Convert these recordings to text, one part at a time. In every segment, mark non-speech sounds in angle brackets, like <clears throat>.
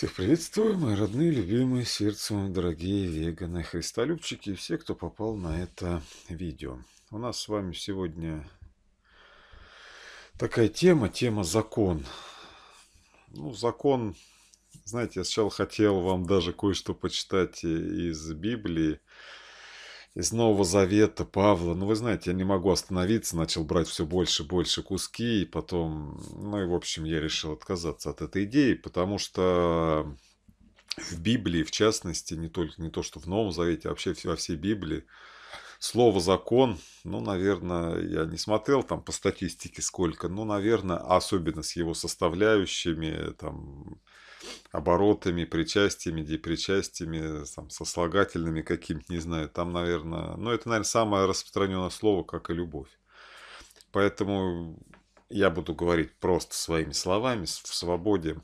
Всех приветствую, мои родные, любимые, сердцем, дорогие веганы, христолюбчики и все, кто попал на это видео. У нас с вами сегодня такая тема, тема закон. Ну, закон, знаете, я сначала хотел вам даже кое-что почитать из Библии, из Нового Завета, Павла. Ну, вы знаете, я не могу остановиться, начал брать все больше и больше куски, и потом, ну и в общем, я решил отказаться от этой идеи, потому что в Библии, в частности, не только не то, что в Новом Завете, а вообще во всей Библии, слово «закон», ну, наверное, я не смотрел там по статистике сколько, ну, наверное, особенно с его составляющими, там, оборотами, причастиями, депричастиями, там, сослагательными каким-то, не знаю. Там, наверное, ну, это, наверное, самое распространенное слово, как и любовь. Поэтому я буду говорить просто своими словами, в свободе.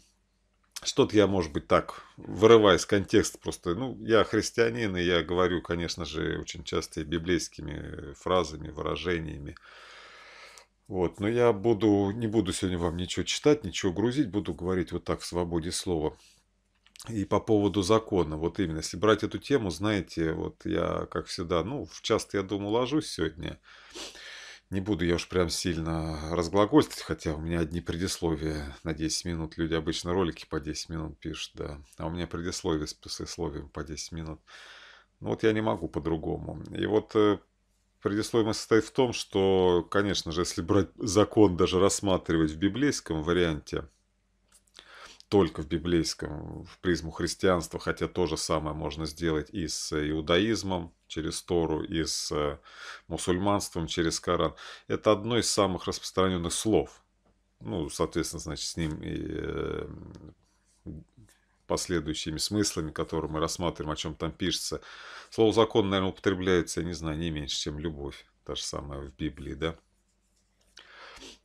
Что-то я, может быть, так, вырывая из контекста просто, ну, я христианин, и я говорю, конечно же, очень часто и библейскими фразами, выражениями. Вот, но я буду, не буду сегодня вам ничего читать, ничего грузить, буду говорить вот так в свободе слова. И по поводу закона, вот именно, если брать эту тему, знаете, вот я, как всегда, ну, часто, я думаю, ложусь сегодня. Не буду я уж прям сильно разглагольствовать, хотя у меня одни предисловия на 10 минут. Люди обычно ролики по 10 минут пишут, да. А у меня предисловие с послесловием по 10 минут. Ну вот я не могу по-другому. И вот э, Предисловие состоит в том, что, конечно же, если брать закон даже рассматривать в библейском варианте, только в библейском, в призму христианства, хотя то же самое можно сделать и с иудаизмом, через Тору, и с э, мусульманством, через Коран. Это одно из самых распространенных слов. Ну, соответственно, значит, с ним и э, последующими смыслами, которые мы рассматриваем, о чем там пишется. Слово «закон», наверное, употребляется, я не знаю, не меньше, чем «любовь», та же самая в Библии, да?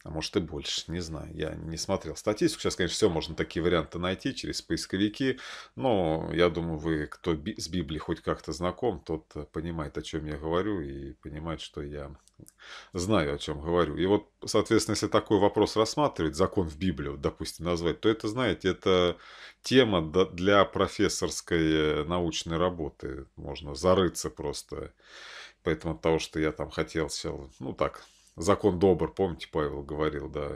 а может и больше, не знаю, я не смотрел статистику. Сейчас, конечно, все можно такие варианты найти через поисковики, но я думаю, вы, кто с Библией хоть как-то знаком, тот э, понимает, о чем я говорю и понимает, что я знаю, о чем говорю. И вот, соответственно, если такой вопрос рассматривать, закон в Библию, допустим, назвать, то это, знаете, это тема для профессорской научной работы. Можно зарыться просто. Поэтому от того, что я там хотел, сел, ну так, Закон добр, помните, Павел говорил, да.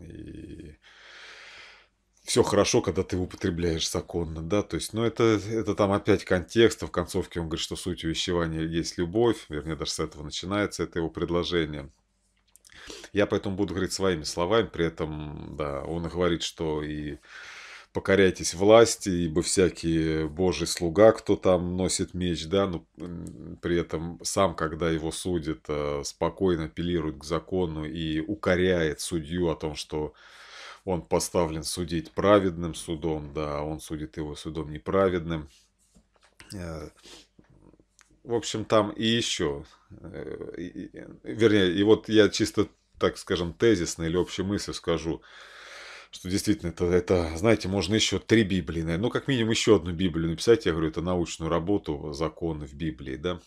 И все хорошо, когда ты употребляешь законно, да, то есть, ну, это, это там опять контекст, а в концовке он говорит, что суть увещевания есть любовь, вернее, даже с этого начинается это его предложение. Я поэтому буду говорить своими словами, при этом, да, он говорит, что и покоряйтесь власти, ибо всякий божий слуга, кто там носит меч, да, но ну, при этом сам, когда его судит, э, спокойно апеллирует к закону и укоряет судью о том, что он поставлен судить праведным судом, да, а он судит его судом неправедным. Э, в общем, там и еще, э, вернее, и вот я чисто, так скажем, тезисно или общую мысль скажу – что действительно это, это, знаете, можно еще три Библии, ну, как минимум еще одну Библию написать, я говорю, это научную работу, законы в Библии, да.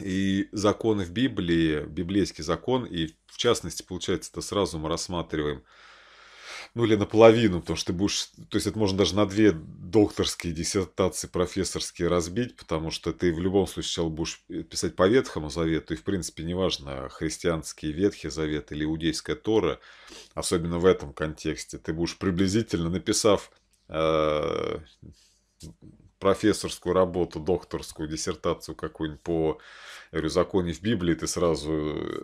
И законы в Библии, библейский закон, и в частности, получается, это сразу мы рассматриваем – ну или наполовину, потому что ты будешь, то есть это можно даже на две докторские диссертации профессорские разбить, потому что ты в любом случае сначала будешь писать по Ветхому Завету, и в принципе неважно, христианский Ветхий Завет или иудейская Тора, особенно в этом контексте, ты будешь приблизительно написав э, профессорскую работу, докторскую диссертацию какую-нибудь по я говорю, законе в Библии, ты сразу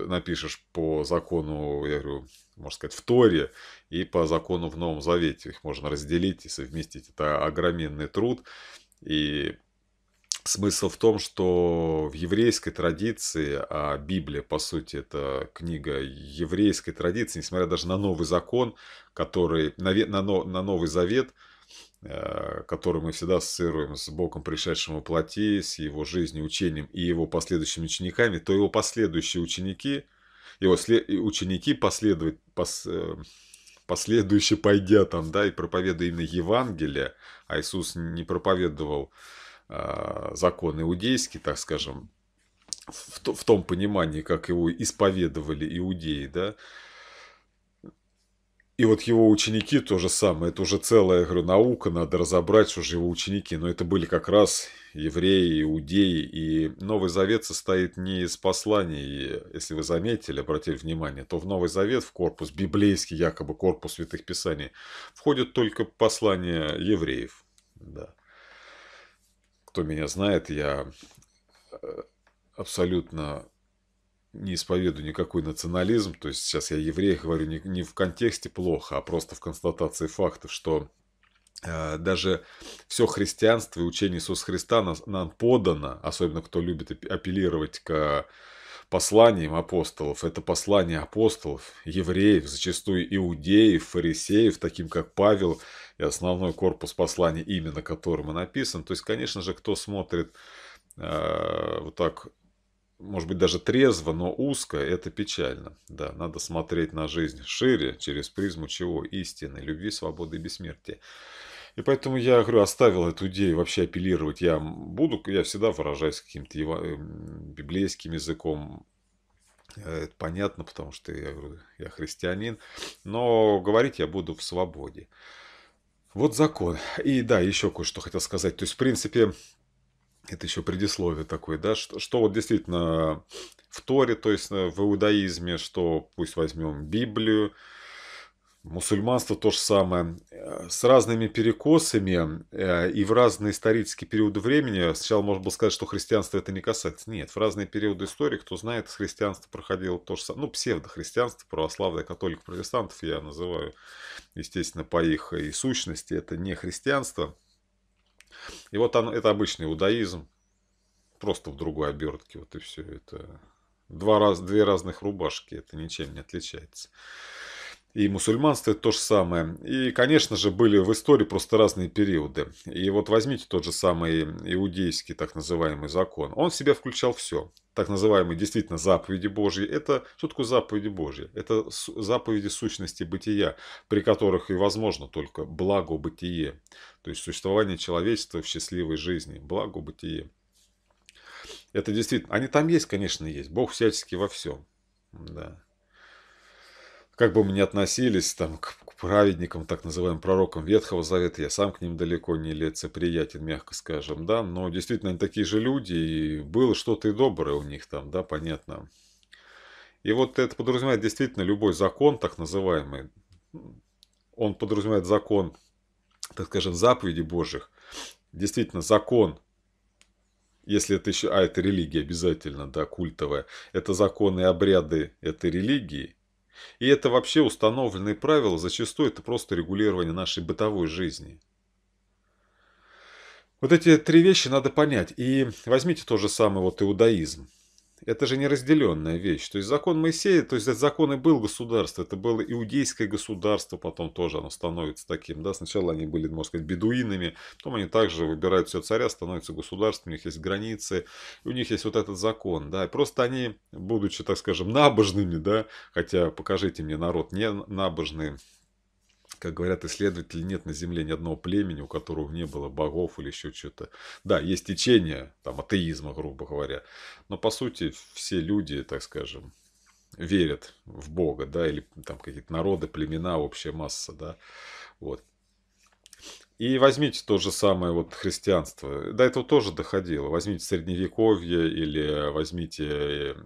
напишешь по закону, я говорю, можно сказать, в Торе и по закону в Новом Завете. Их можно разделить и совместить. Это огроменный труд. И смысл в том, что в еврейской традиции, а Библия, по сути, это книга еврейской традиции, несмотря даже на Новый Закон, который, на, на, на Новый Завет, э, который мы всегда ассоциируем с Богом, пришедшим во плоти, с его жизнью, учением и его последующими учениками, то его последующие ученики – его ученики последуют, пос, э, последующие пойдя там, да, и проповедуя именно Евангелие, а Иисус не проповедовал э, закон иудейский, так скажем, в, в том понимании, как его исповедовали иудеи, да, и вот его ученики то же самое, это уже целая, я говорю, наука, надо разобрать, что же его ученики. Но это были как раз евреи, иудеи, и Новый Завет состоит не из посланий, если вы заметили, обратили внимание, то в Новый Завет, в корпус библейский, якобы корпус святых писаний, входят только послания евреев. Да. Кто меня знает, я э, абсолютно не исповедую никакой национализм, то есть сейчас я еврей говорю не, не в контексте плохо, а просто в констатации фактов, что э, даже все христианство и учение Иисуса Христа нам подано, особенно кто любит апеллировать к посланиям апостолов. Это послания апостолов, евреев, зачастую иудеев, фарисеев, таким как Павел, и основной корпус посланий, именно которым и написан. То есть, конечно же, кто смотрит э, вот так может быть, даже трезво, но узко, это печально. Да, надо смотреть на жизнь шире, через призму чего? Истины, любви, свободы и бессмертия. И поэтому я говорю, оставил эту идею вообще апеллировать. Я буду, я всегда выражаюсь каким-то эм, библейским языком. Э, это понятно, потому что я, говорю, я христианин. Но говорить я буду в свободе. Вот закон. И да, еще кое-что хотел сказать. То есть, в принципе, это еще предисловие такое, да, что, что вот действительно в Торе, то есть э, в иудаизме, что пусть возьмем Библию, мусульманство то же самое, э, с разными перекосами э, и в разные исторические периоды времени. Сначала можно было сказать, что христианство это не касается. Нет, в разные периоды истории, кто знает, христианство проходило то же самое, ну, псевдохристианство, православное, католик, протестантов я называю, естественно, по их и сущности, это не христианство – и вот он, это обычный иудаизм, просто в другой обертке, вот и все. Это два раз, две разных рубашки, это ничем не отличается и мусульманство это то же самое. И, конечно же, были в истории просто разные периоды. И вот возьмите тот же самый иудейский так называемый закон. Он в себя включал все. Так называемые действительно заповеди Божьи. Это что такое заповеди Божьи? Это заповеди сущности бытия, при которых и возможно только благо бытие. То есть существование человечества в счастливой жизни. Благо бытие. Это действительно... Они там есть, конечно, есть. Бог всячески во всем. Да как бы мы ни относились там, к, праведникам, так называемым пророкам Ветхого Завета, я сам к ним далеко не лицеприятен, мягко скажем, да, но действительно они такие же люди, и было что-то и доброе у них там, да, понятно. И вот это подразумевает действительно любой закон, так называемый, он подразумевает закон, так скажем, заповеди Божьих, действительно закон, если это еще, а это религия обязательно, да, культовая, это законы и обряды этой религии – и это вообще установленные правила, зачастую это просто регулирование нашей бытовой жизни. Вот эти три вещи надо понять. И возьмите то же самое вот иудаизм это же неразделенная вещь. То есть закон Моисея, то есть закон и был государство, это было иудейское государство, потом тоже оно становится таким. Да? Сначала они были, можно сказать, бедуинами, потом они также выбирают все царя, становятся государством, у них есть границы, у них есть вот этот закон. Да? И просто они, будучи, так скажем, набожными, да, хотя покажите мне народ не набожный, как говорят исследователи, нет на Земле ни одного племени, у которого не было богов или еще что-то. Да, есть течение, там, атеизма, грубо говоря. Но, по сути, все люди, так скажем, верят в Бога, да, или там какие-то народы, племена, общая масса, да, вот. И возьмите то же самое вот христианство. До этого тоже доходило. Возьмите средневековье или возьмите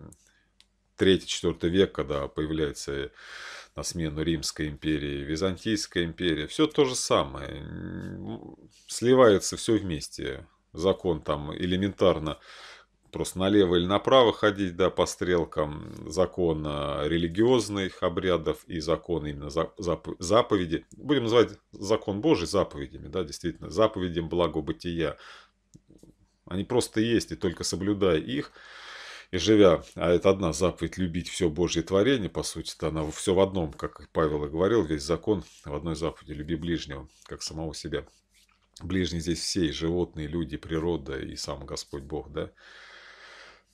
3-4 э, век, когда появляется на смену Римской империи, Византийская империя. Все то же самое. Сливается все вместе. Закон там элементарно просто налево или направо ходить, да, по стрелкам, закон а, религиозных обрядов и закон именно зап заповеди, будем называть закон Божий заповедями, да, действительно, заповедям благо бытия Они просто есть, и только соблюдая их, и живя, а это одна заповедь, любить все Божье творение, по сути-то она все в одном, как Павел и говорил, весь закон в одной заповеди, люби ближнего, как самого себя. Ближний здесь все, и животные, и люди, и природа, и сам Господь Бог, да.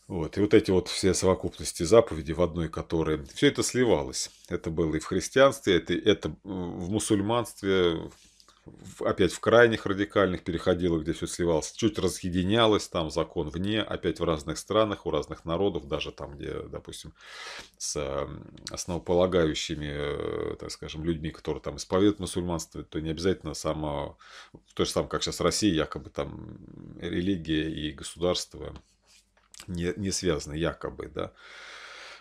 Вот. И вот эти вот все совокупности заповедей в одной, которые... Все это сливалось. Это было и в христианстве, это, это в мусульманстве, опять в крайних радикальных переходило, где все сливалось, чуть разъединялось, там закон вне, опять в разных странах, у разных народов, даже там, где, допустим, с основополагающими, э, так скажем, людьми, которые там исповедуют мусульманство, то не обязательно само, то же самое, как сейчас Россия, якобы там религия и государство не, не связаны, якобы, да.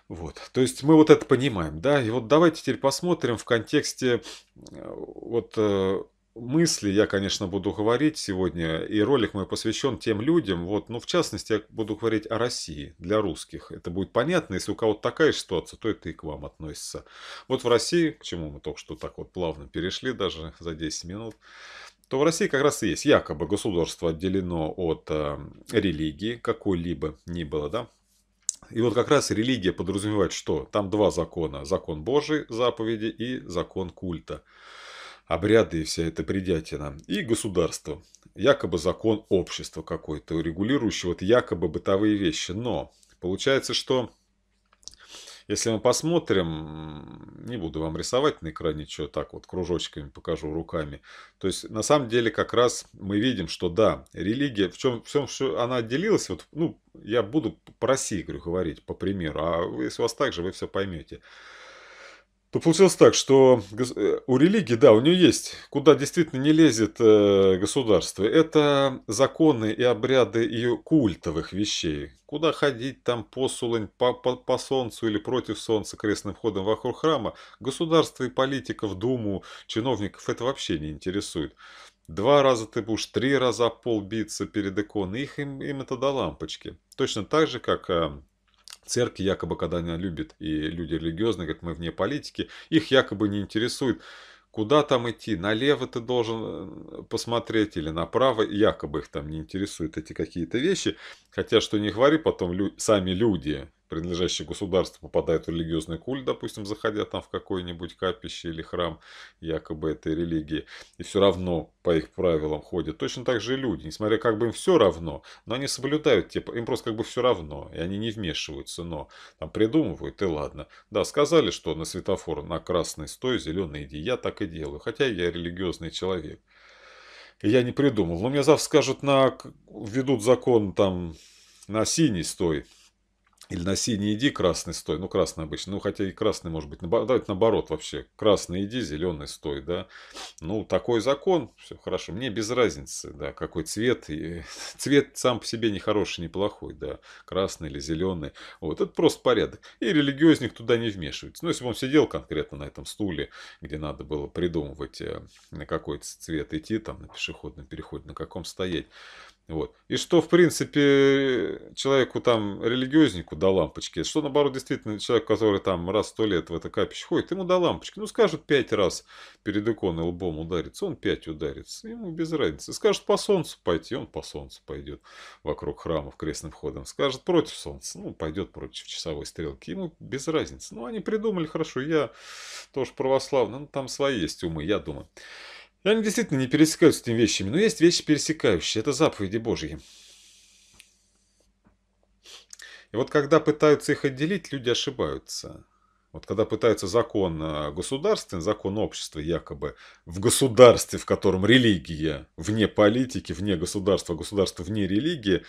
Вот. То есть мы вот это понимаем, да, и вот давайте теперь посмотрим в контексте э, вот э, мысли я, конечно, буду говорить сегодня, и ролик мой посвящен тем людям, вот, ну, в частности, я буду говорить о России для русских. Это будет понятно, если у кого-то такая ситуация, то это и к вам относится. Вот в России, к чему мы только что так вот плавно перешли, даже за 10 минут, то в России как раз и есть, якобы государство отделено от э, религии, какой-либо ни было, да, и вот как раз религия подразумевает что? Там два закона. Закон Божий, заповеди и закон культа обряды и вся эта бредятина, и государство, якобы закон общества какой-то, регулирующий вот якобы бытовые вещи. Но получается, что если мы посмотрим, не буду вам рисовать на экране, что так вот кружочками покажу руками. То есть, на самом деле, как раз мы видим, что да, религия, в чем, в чем что она отделилась, вот, ну, я буду про Сигрю говорить, по примеру, а если у вас так же, вы все поймете то получилось так, что э, у религии, да, у нее есть, куда действительно не лезет э, государство, это законы и обряды ее культовых вещей. Куда ходить там посулань по, по, по солнцу или против солнца крестным ходом вокруг храма, государство и политиков, думу, чиновников это вообще не интересует. Два раза ты будешь, три раза пол биться перед иконой, их им, им это до лампочки. Точно так же, как а, Церкви якобы, когда она любит, и люди религиозные, говорят мы вне политики, их якобы не интересует, куда там идти, налево ты должен э, посмотреть или направо, якобы их там не интересуют эти какие-то вещи. Хотя, что не говори, потом лю сами люди принадлежащее государству попадает в религиозный культ, допустим, заходя там в какое-нибудь капище или храм якобы этой религии, и все равно по их правилам ходят. Точно так же и люди, несмотря как бы им все равно, но они соблюдают, типа, им просто как бы все равно, и они не вмешиваются, но там придумывают, и ладно. Да, сказали, что на светофор на красный стой, зеленый иди, я так и делаю, хотя я религиозный человек. Я не придумал, но мне завтра скажут, на, ведут закон там на синий стоит или на синий иди, красный стой. Ну, красный обычно. Ну, хотя и красный может быть. Давайте наоборот вообще. Красный иди, зеленый стой, да. Ну, такой закон. Все хорошо. Мне без разницы, да, какой цвет. И... Э, <laughs> цвет сам по себе не хороший, не плохой, да. Красный или зеленый. Вот, это просто порядок. И религиозник туда не вмешивается. Ну, если бы он сидел конкретно на этом стуле, где надо было придумывать, э, на какой цвет идти, там, на пешеходном переходе, на каком стоять. Вот. И что, в принципе, человеку там, религиознику до лампочки, что, наоборот, действительно, человек, который там раз в сто лет в это капище ходит, ему до лампочки. Ну, скажут пять раз перед иконой лбом ударится, он пять ударится, ему без разницы. Скажут по солнцу пойти, он по солнцу пойдет вокруг храмов крестным ходом. Скажет против солнца, ну, пойдет против часовой стрелки, ему без разницы. Ну, они придумали, хорошо, я тоже православный, ну, там свои есть умы, я думаю. И они действительно не пересекаются с этими вещами, но есть вещи пересекающие, это заповеди Божьи. И вот когда пытаются их отделить, люди ошибаются. Вот когда пытаются закон э, государственный, закон общества якобы в государстве, в котором религия вне политики, вне государства, государство вне религии,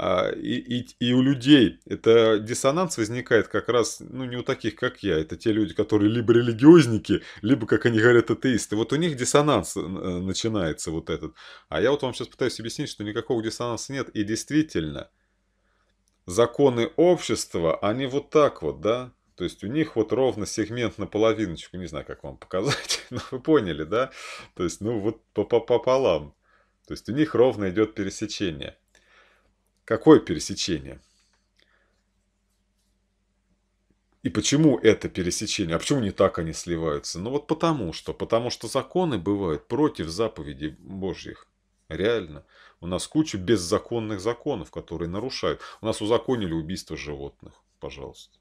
а, и, и, и у людей это диссонанс возникает как раз, ну, не у таких, как я. Это те люди, которые либо религиозники, либо, как они говорят, атеисты. Вот у них диссонанс э, э, начинается вот этот. А я вот вам сейчас пытаюсь объяснить, что никакого диссонанса нет. И действительно, законы общества, они вот так вот, да? То есть у них вот ровно сегмент на половиночку, не знаю, как вам показать, <laughs> но вы поняли, да? То есть, ну, вот пополам. То есть у них ровно идет пересечение. Какое пересечение? И почему это пересечение? А почему не так они сливаются? Ну вот потому что. Потому что законы бывают против заповедей Божьих. Реально. У нас куча беззаконных законов, которые нарушают. У нас узаконили убийство животных. Пожалуйста.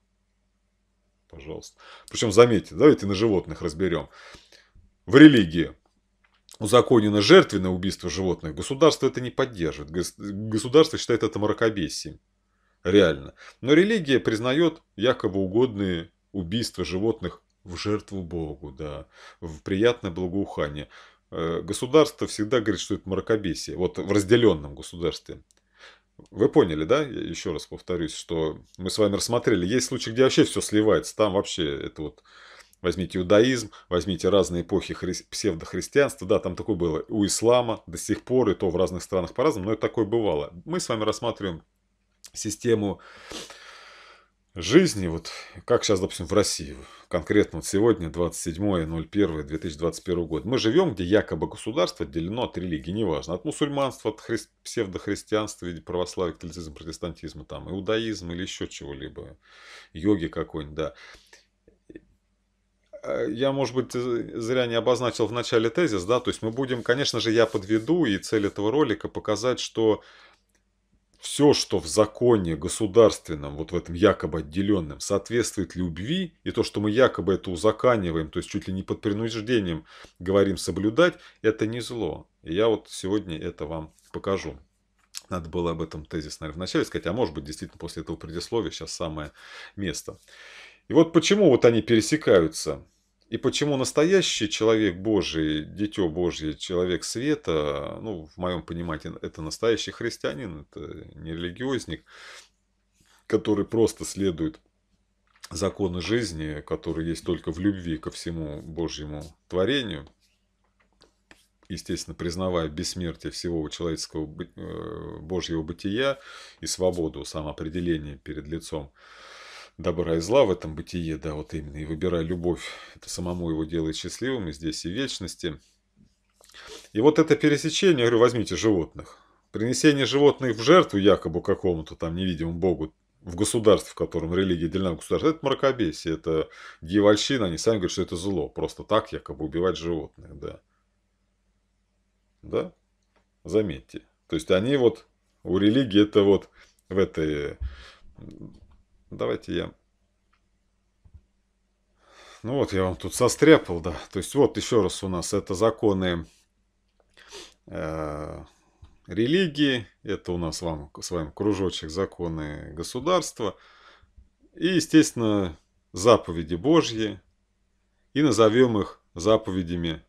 Пожалуйста. Причем, заметьте, давайте на животных разберем. В религии узаконено жертвенное убийство животных, государство это не поддержит. Государство считает это мракобесием. Реально. Но религия признает якобы угодные убийства животных в жертву Богу, да, в приятное благоухание. Э, государство всегда говорит, что это мракобесие. Вот в разделенном государстве. Вы поняли, да? Я еще раз повторюсь, что мы с вами рассмотрели. Есть случаи, где вообще все сливается. Там вообще это вот возьмите иудаизм, возьмите разные эпохи хри... псевдохристианства, да, там такое было у ислама до сих пор, и то в разных странах по-разному, но это такое бывало. Мы с вами рассматриваем систему жизни, вот как сейчас, допустим, в России, конкретно вот сегодня, 27.01.2021 год, мы живем, где якобы государство делено от религии, неважно, от мусульманства, от хри... псевдохристианства, православия, католицизма, протестантизма, там, иудаизм или еще чего-либо, йоги какой-нибудь, да. Э, я, может быть, зря не обозначил в начале тезис, да, то есть мы будем, конечно же, я подведу и цель этого ролика показать, что все, что в законе государственном, вот в этом якобы отделенном, соответствует любви, и то, что мы якобы это узаканиваем, то есть чуть ли не под принуждением говорим соблюдать, это не зло. И я вот сегодня это вам покажу. Надо было об этом тезис, наверное, вначале сказать, а может быть, действительно, после этого предисловия сейчас самое место. И вот почему вот они пересекаются. И почему настоящий человек Божий, дитё Божье, человек света, ну, в моем понимании, это настоящий христианин, это не религиозник, который просто следует законы жизни, которые есть только в любви ко всему Божьему творению, естественно, признавая бессмертие всего человеческого э, Божьего бытия и свободу самоопределения перед лицом добра и зла в этом бытие, да, вот именно, и выбирая любовь, это самому его делает счастливым и здесь, и вечности. И вот это пересечение, я говорю, возьмите животных. Принесение животных в жертву якобы какому-то там невидимому богу, в государстве, в котором религия отдельно государство, это мракобесие, это дьявольщина, они сами говорят, что это зло, просто так якобы убивать животных, да. Да? Заметьте. То есть они вот, у религии это вот в этой Давайте я... Ну вот, я вам тут состряпал, да. То есть вот еще раз у нас это законы э, религии. Это у нас вам, с вами кружочек законы государства. И, естественно, заповеди Божьи. И назовем их заповедями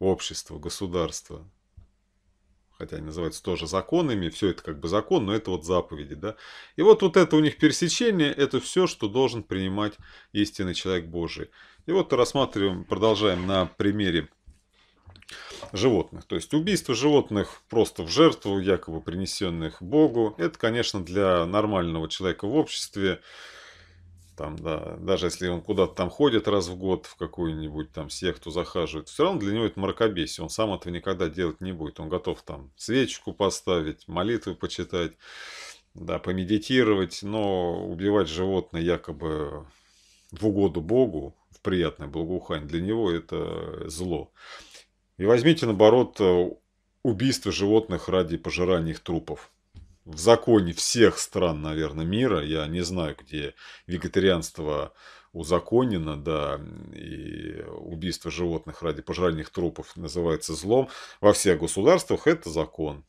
общества, государства хотя они называются тоже законами, все это как бы закон, но это вот заповеди, да. И вот вот это у них пересечение, это все, что должен принимать истинный человек Божий. И вот рассматриваем, продолжаем на примере животных. То есть убийство животных просто в жертву, якобы принесенных Богу, это, конечно, для нормального человека в обществе, там, да, даже если он куда-то там ходит раз в год в какую-нибудь там секту захаживает, все равно для него это мракобесие, он сам этого никогда делать не будет, он готов там свечку поставить, молитвы почитать, да, помедитировать, но убивать животное якобы в угоду Богу, в приятное благоухание, для него это зло. И возьмите, наоборот, э, убийство животных ради пожирания их трупов в законе всех стран, наверное, мира. Я не знаю, где вегетарианство узаконено, да, и убийство животных ради пожирания их трупов называется злом. Во всех государствах это закон,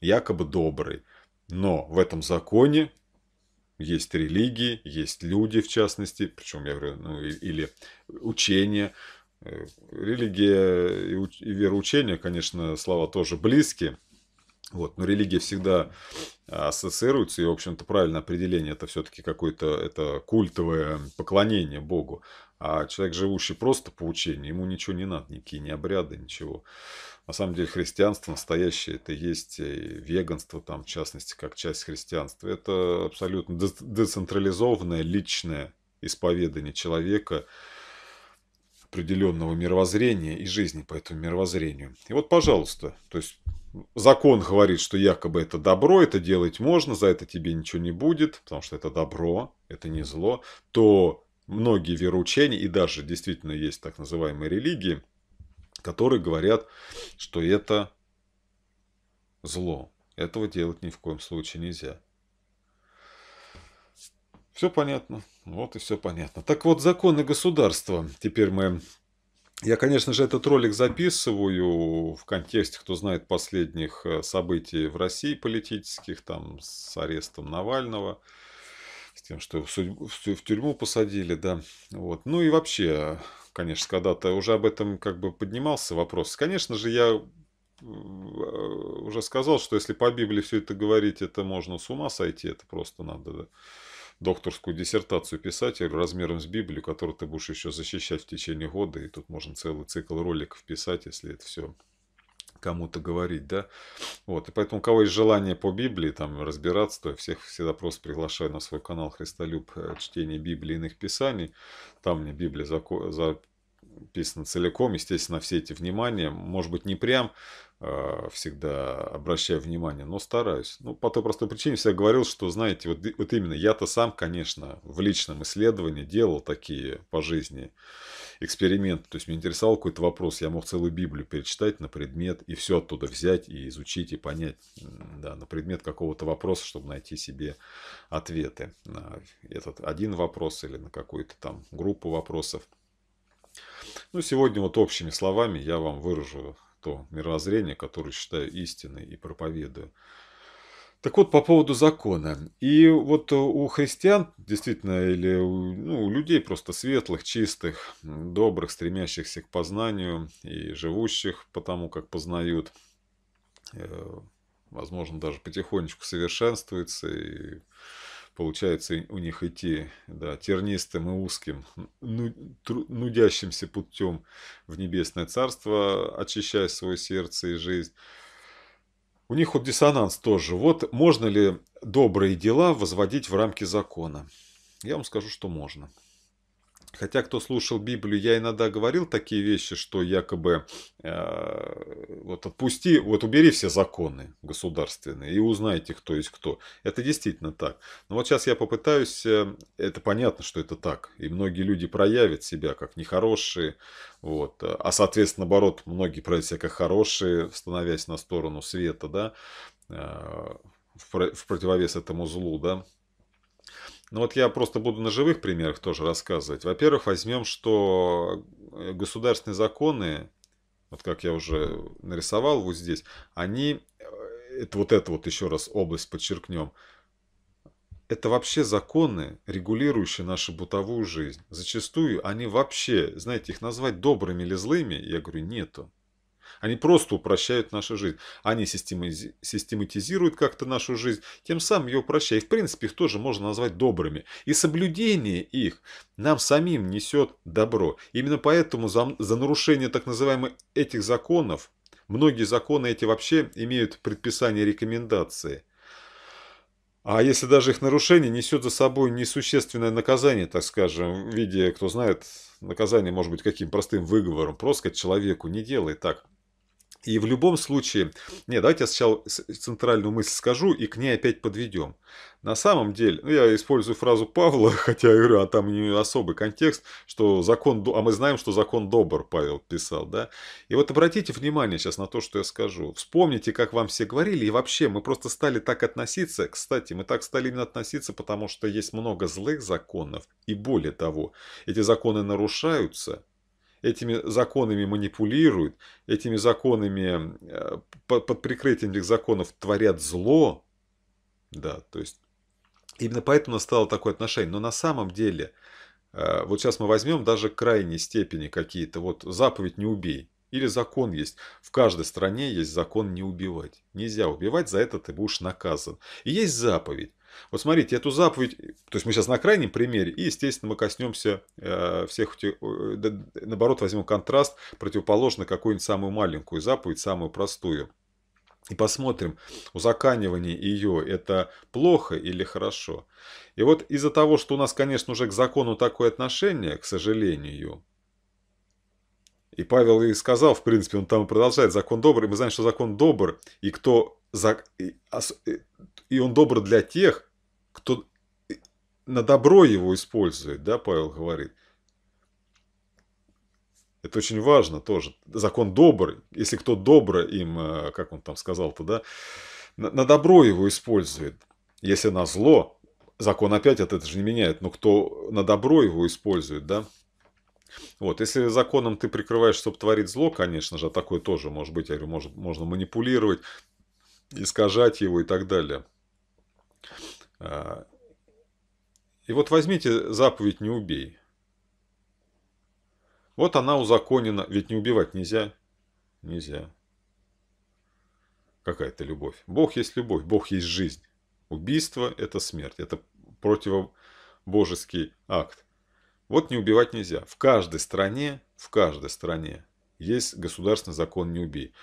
якобы добрый. Но в этом законе есть религии, есть люди, в частности, причем я говорю, ну, или учения. Э, религия и вероучение, конечно, слова тоже близкие, вот. Но религия всегда а, ассоциируется, и, в общем-то, правильное определение – это все-таки какое-то это культовое поклонение Богу. А человек, живущий просто по учению, ему ничего не надо, никакие не ни обряды, ничего. На самом деле христианство настоящее, это есть э, веганство, там, в частности, как часть христианства. Это абсолютно децентрализованное личное исповедание человека, определенного мировоззрения и жизни по этому мировоззрению. И вот, пожалуйста, то есть закон говорит, что якобы это добро, это делать можно, за это тебе ничего не будет, потому что это добро, это не зло, то многие вероучения, и даже действительно есть так называемые религии, которые говорят, что это зло. Этого делать ни в коем случае нельзя. Все понятно. Вот и все понятно. Так вот, законы государства. Теперь мы я, конечно же, этот ролик записываю в контексте, кто знает последних э, событий в России политических, там с арестом Навального, с тем, что в тюрьму посадили, да. Вот. Ну и вообще, конечно, когда-то уже об этом как бы поднимался вопрос. Конечно же, я э, уже сказал, что если по Библии все это говорить, это можно с ума сойти, это просто надо докторскую диссертацию писать размером с Библию, которую ты будешь еще защищать в течение года, и тут можно целый цикл роликов писать, если это все кому-то говорить, да. Вот, и поэтому, у кого есть желание по Библии там разбираться, то я всех всегда просто приглашаю на свой канал Христолюб э, чтение Библии и иных писаний. Там мне Библия записана целиком, естественно, все эти внимания, может быть, не прям а, всегда обращаю внимание, но стараюсь. Ну, по той простой причине всегда говорил, что, знаете, вот, вот именно я-то сам, конечно, в личном исследовании делал такие по жизни эксперименты. То есть, меня интересовал какой-то вопрос, я мог целую Библию перечитать на предмет и все оттуда взять и изучить и понять да, на предмет какого-то вопроса, чтобы найти себе ответы на этот один вопрос или на какую-то там группу вопросов. Ну, сегодня вот общими словами я вам выражу то мировоззрение, которое считаю истиной и проповедую. Так вот, по поводу закона. И вот у христиан, действительно, или у, ну, у людей просто светлых, чистых, добрых, стремящихся к познанию и живущих потому, как познают, э, возможно, даже потихонечку совершенствуются и получается у них идти да, тернистым и узким, ну, нудящимся путем в небесное царство, очищая свое сердце и жизнь. У них вот диссонанс тоже. Вот можно ли добрые дела возводить в рамки закона? Я вам скажу, что можно. Хотя, кто слушал Библию, я иногда говорил такие вещи, что якобы э, вот отпусти, вот убери все законы государственные и узнайте, кто есть кто. Это действительно так. Но вот сейчас я попытаюсь, э, это понятно, что это так. И многие люди проявят себя как нехорошие, вот. А, соответственно, наоборот, многие проявят себя как хорошие, становясь на сторону света, да, э, в, в противовес этому злу, да. Ну вот я просто буду на живых примерах тоже рассказывать. Во-первых, возьмем, что э, государственные законы, вот как я уже нарисовал вот здесь, они, э, это вот это вот еще раз область подчеркнем, это вообще законы, регулирующие нашу бытовую жизнь. Зачастую они вообще, знаете, их назвать добрыми или злыми, я говорю, нету. Они просто упрощают нашу жизнь. Они систематизируют как-то нашу жизнь, тем самым ее упрощая. И в принципе их тоже можно назвать добрыми. И соблюдение их нам самим несет добро. Именно поэтому за, за нарушение так называемых этих законов, многие законы эти вообще имеют предписание рекомендации – а если даже их нарушение несет за собой несущественное наказание, так скажем, в виде, кто знает, наказание может быть каким простым выговором, просто сказать человеку, не делай так. И в любом случае, не, давайте я сначала центральную мысль скажу и к ней опять подведем. На самом деле, ну, я использую фразу Павла, <laughs> хотя а там не особый контекст, что закон, а мы знаем, что закон добр, Павел писал, да. И вот обратите внимание сейчас на то, что я скажу. Вспомните, как вам все говорили, и вообще мы просто стали так относиться, кстати, мы так стали именно относиться, потому что есть много злых законов, и более того, эти законы нарушаются, этими законами манипулируют, этими законами, э, под прикрытием этих законов творят зло, да, то есть именно поэтому настало такое отношение. Но на самом деле, э, вот сейчас мы возьмем даже крайней степени какие-то, вот заповедь «не убей», или закон есть. В каждой стране есть закон не убивать. Нельзя убивать, за это ты будешь наказан. И есть заповедь. Вот смотрите, эту заповедь, то есть мы сейчас на крайнем примере, и, естественно, мы коснемся э, всех этих, э, наоборот, возьмем контраст, противоположно какую-нибудь самую маленькую заповедь, самую простую. И посмотрим, узаканивание ее это плохо или хорошо. И вот из-за того, что у нас, конечно, уже к закону такое отношение, к сожалению, и Павел и сказал, в принципе, он там продолжает, закон добрый, мы знаем, что закон добр, и кто а и он добр для тех, кто на добро его использует, да, Павел говорит. Это очень важно тоже. Закон добрый. Если кто добро им, э, как он там сказал-то, да, на, на добро его использует. Если на зло, закон опять от этого же не меняет, но кто на добро его использует, да, вот, если законом ты прикрываешь, чтобы творить зло, конечно же, а такое тоже может быть, я говорю, может, можно манипулировать, искажать его и так далее. А, и вот возьмите заповедь «не убей». Вот она узаконена, ведь не убивать нельзя. Нельзя. Какая-то любовь. Бог есть любовь, Бог есть жизнь. Убийство – это смерть, это противобожеский акт. Вот не убивать нельзя. В каждой стране, в каждой стране есть государственный закон «не убей».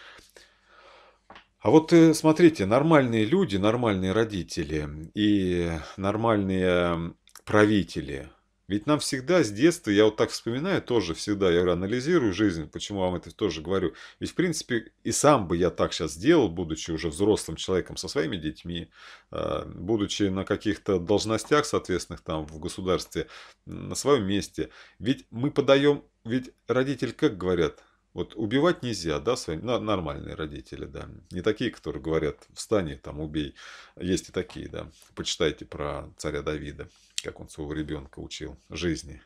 А вот э, смотрите, нормальные люди, нормальные родители и нормальные правители. Ведь нам всегда с детства, я вот так вспоминаю тоже всегда, я анализирую жизнь, почему вам это тоже говорю. Ведь, в принципе, и сам бы я так сейчас сделал, будучи уже взрослым человеком со своими детьми, э, будучи на каких-то должностях соответственных там в государстве, на своем месте. Ведь мы подаем, ведь родитель, как говорят, вот убивать нельзя, да, свои нормальные родители, да. Не такие, которые говорят, встань, там, убей. Есть и такие, да. Почитайте про царя Давида, как он своего ребенка учил жизни.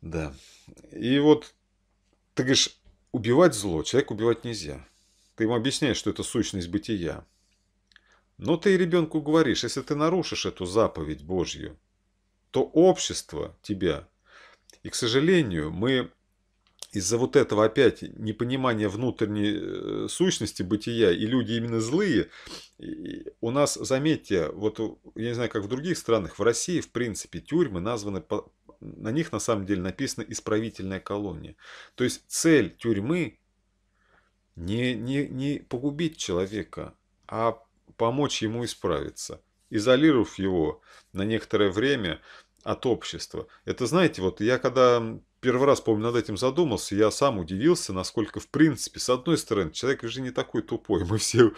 Да. И вот ты говоришь, убивать зло, человек убивать нельзя. Ты ему объясняешь, что это сущность бытия. Но ты ребенку говоришь, если ты нарушишь эту заповедь Божью, то общество тебя. И, к сожалению, мы из-за вот этого опять непонимания внутренней э, сущности бытия, и люди именно злые, у нас, заметьте, вот я не знаю, как в других странах, в России, в принципе, тюрьмы названы на них на самом деле написано исправительная колония. То есть цель тюрьмы не, не, не погубить человека, а помочь ему исправиться, изолировав его на некоторое время от общества. Это знаете, вот я когда первый раз, помню, над этим задумался, я сам удивился, насколько, в принципе, с одной стороны, человек же не такой тупой, мы все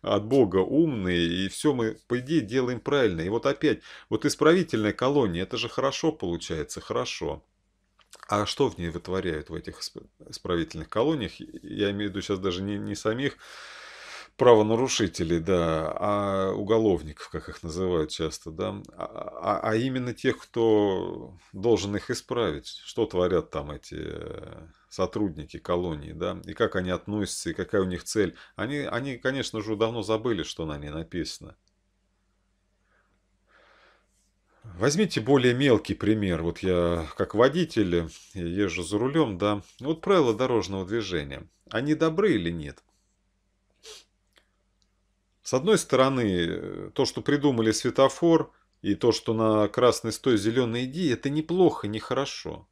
от Бога умные, и все мы, по идее, делаем правильно. И вот опять, вот исправительная колония, это же хорошо получается, хорошо. А что в ней вытворяют в этих исправительных колониях? Я имею в виду сейчас даже не, не самих правонарушителей, да, а уголовников, как их называют часто, да, а, а, а именно тех, кто должен их исправить, что творят там эти э, сотрудники колонии, да, и как они относятся, и какая у них цель. Они, они конечно же, давно забыли, что на ней написано. Возьмите более мелкий пример. Вот я как водитель езжу за рулем, да. Вот правила дорожного движения. Они добры или нет? С одной стороны, э, то, что придумали светофор, и то, что на красный стой зеленый иди, это неплохо, нехорошо.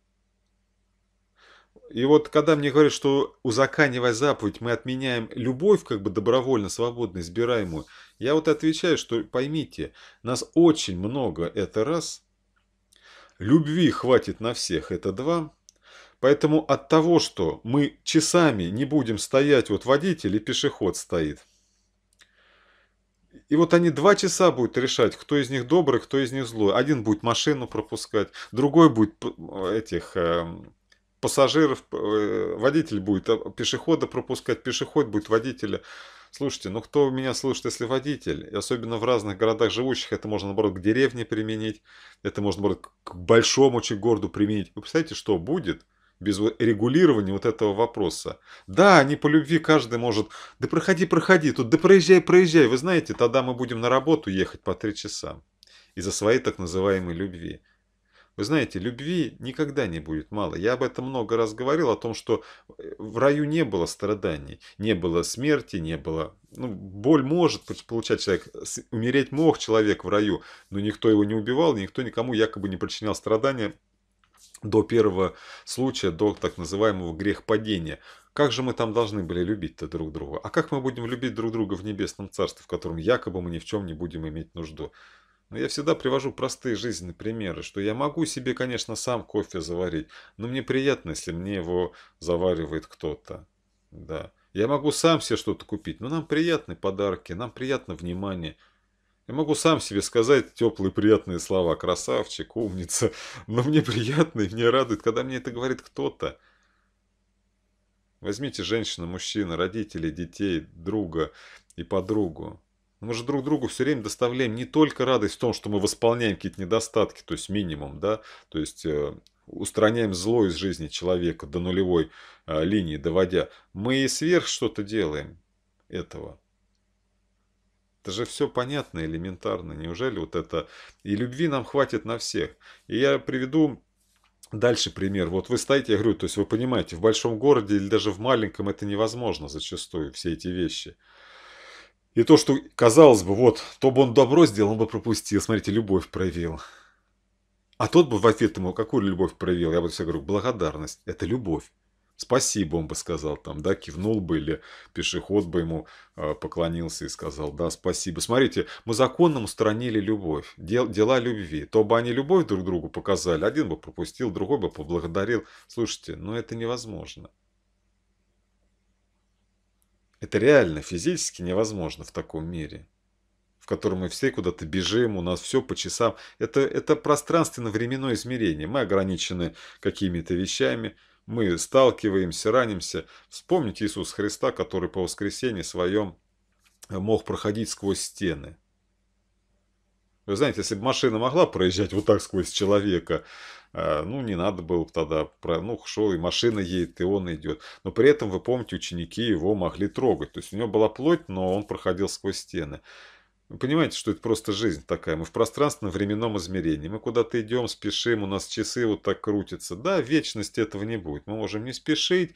И вот когда мне говорят, что у узаканивая заповедь, мы отменяем любовь, как бы добровольно, свободно избираемую, я вот отвечаю, что поймите, нас очень много, это раз. Любви хватит на всех, это два. Поэтому от того, что мы часами не будем стоять, вот водитель и пешеход стоит – и вот они два часа будут решать, кто из них добрый, кто из них злой. Один будет машину пропускать, другой будет э, этих э, пассажиров, э, водитель будет э, пешехода пропускать, пешеход будет водителя. Слушайте, ну кто меня слушает, если водитель? И особенно в разных городах живущих, это можно, наоборот, к деревне применить, это можно, наоборот, к большому очень городу применить. Вы представляете, что будет, без регулирования вот этого вопроса. Да, не по любви каждый может, да проходи, проходи, тут да проезжай, проезжай, вы знаете, тогда мы будем на работу ехать по три часа из-за своей так называемой любви. Вы знаете, любви никогда не будет мало. Я об этом много раз говорил, о том, что э, в раю не было страданий, не было смерти, не было... Ну, боль может получать человек, умереть мог человек в раю, но никто его не убивал, никто никому якобы не причинял страдания до первого случая, до так называемого грехпадения. Как же мы там должны были любить-то друг друга? А как мы будем любить друг друга в небесном царстве, в котором якобы мы ни в чем не будем иметь нужду? Но ну, я всегда привожу простые жизненные примеры, что я могу себе, конечно, сам кофе заварить, но мне приятно, если мне его заваривает кто-то. Да. Я могу сам себе что-то купить, но нам приятны подарки, нам приятно внимание – я могу сам себе сказать теплые приятные слова «красавчик», «умница», но мне приятно и мне радует, когда мне это говорит кто-то. Возьмите женщину, мужчину, родителей, детей, друга и подругу. Мы же друг другу все время доставляем не только радость в том, что мы восполняем какие-то недостатки, то есть минимум, да, то есть э, устраняем зло из жизни человека до нулевой э, линии доводя. Мы и сверх что-то делаем этого. Это же все понятно, элементарно. Неужели вот это... И любви нам хватит на всех. И я приведу Дальше пример. Вот вы стоите, я говорю, то есть вы понимаете, в большом городе или даже в маленьком это невозможно зачастую, все эти вещи. И то, что казалось бы, вот, то бы он добро сделал, он бы пропустил, смотрите, любовь проявил. А тот бы в ответ ему какую любовь проявил? Я вот все говорю, благодарность – это любовь. Спасибо, он бы сказал там, да, кивнул бы или пешеход бы ему э, поклонился и сказал, да, спасибо. Смотрите, мы законным устранили любовь, дел, дела любви. То бы они любовь друг другу показали, один бы пропустил, другой бы поблагодарил. Слушайте, ну это невозможно. Это реально физически невозможно в таком мире в котором мы все куда-то бежим, у нас все по часам. Это, это пространственно-временное измерение. Мы ограничены какими-то вещами. Мы сталкиваемся, ранимся. Вспомните Иисуса Христа, который по воскресенье своем э, мог проходить сквозь стены. Вы знаете, если бы машина могла проезжать вот так сквозь человека, э, ну, не надо было бы тогда, ну, шел, и машина едет, и он идет. Но при этом, вы помните, ученики его могли трогать. То есть у него была плоть, но он проходил сквозь стены. Вы понимаете, что это просто жизнь такая. Мы в пространственно-временном измерении. Мы куда-то идем, спешим, у нас часы вот так крутятся. Да, вечности этого не будет. Мы можем не спешить,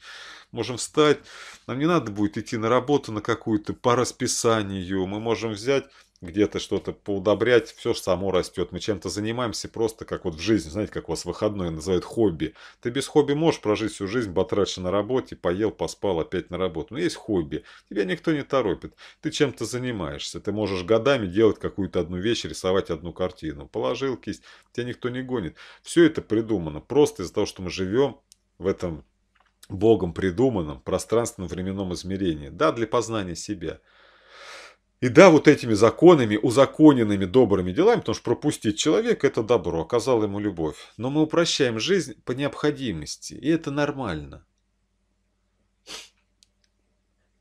можем встать. Нам не надо будет идти на работу на какую-то по расписанию. Мы можем взять где-то что-то поудобрять, все же само растет. Мы чем-то занимаемся просто как вот в жизни, знаете, как у вас выходной называют хобби. Ты без хобби можешь прожить всю жизнь, батрача на работе, поел, поспал, опять на работу. Но есть хобби, тебя никто не торопит. Ты чем-то занимаешься, ты можешь годами делать какую-то одну вещь, рисовать одну картину. Положил кисть, тебя никто не гонит. Все это придумано просто из-за того, что мы живем в этом Богом придуманном пространственном временном измерении. Да, для познания себя – и да, вот этими законами, узаконенными добрыми делами, потому что пропустить человека – это добро, оказал ему любовь. Но мы упрощаем жизнь по необходимости, и это нормально.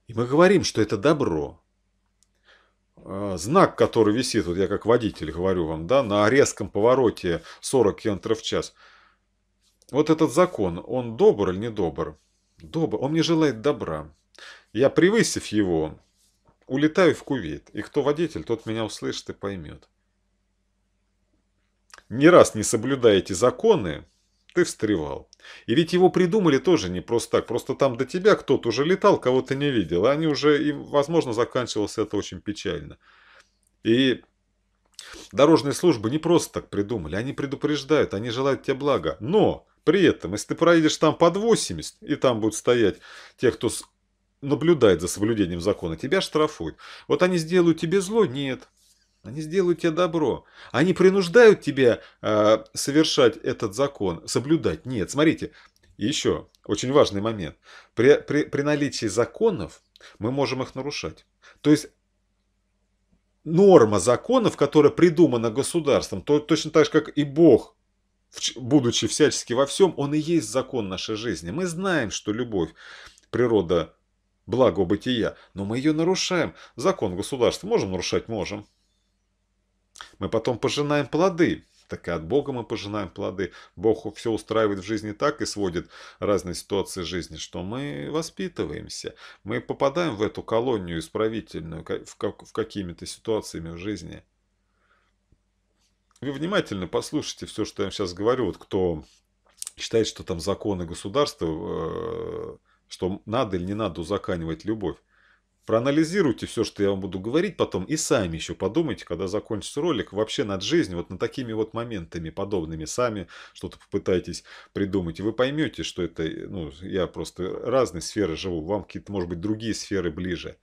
И мы говорим, что это добро. А, знак, который висит, вот я как водитель говорю вам, да, на резком повороте 40 км в час. Вот этот закон, он добр или не добр? Добр, он мне желает добра. Я превысив его, Улетаю в Кувейт, и кто водитель, тот меня услышит и поймет. Не раз не соблюдая эти законы, ты встревал. И ведь его придумали тоже не просто так. Просто там до тебя кто-то уже летал, кого то не видел. А они уже, и, возможно, заканчивалось это очень печально. И дорожные службы не просто так придумали. Они предупреждают, они желают тебе блага. Но при этом, если ты проедешь там под 80, и там будут стоять те, кто наблюдает за соблюдением закона, тебя штрафуют. Вот они сделают тебе зло? Нет. Они сделают тебе добро. Они принуждают тебя э, совершать этот закон, соблюдать? Нет. Смотрите, еще очень важный момент. При, при, при наличии законов мы можем их нарушать. То есть норма законов, которая придумана государством, то, точно так же, как и Бог будучи всячески во всем, он и есть закон нашей жизни. Мы знаем, что любовь природа благо бытия, но мы ее нарушаем. Закон государства можем нарушать? Можем. Мы потом пожинаем плоды, так и от Бога мы пожинаем плоды. Бог все устраивает в жизни так и сводит разные ситуации жизни, что мы воспитываемся. Мы попадаем в эту колонию исправительную, в, как, в какими-то ситуациями в жизни. Вы внимательно послушайте все, что я вам сейчас говорю. Вот кто считает, что там законы государства э, что надо или не надо узаканивать любовь. Проанализируйте все, что я вам буду говорить потом, и сами еще подумайте, когда закончится ролик, вообще над жизнью, вот над такими вот моментами подобными, сами что-то попытайтесь придумать, и вы поймете, что это, ну, я просто разные сферы живу, вам какие-то, может быть, другие сферы ближе.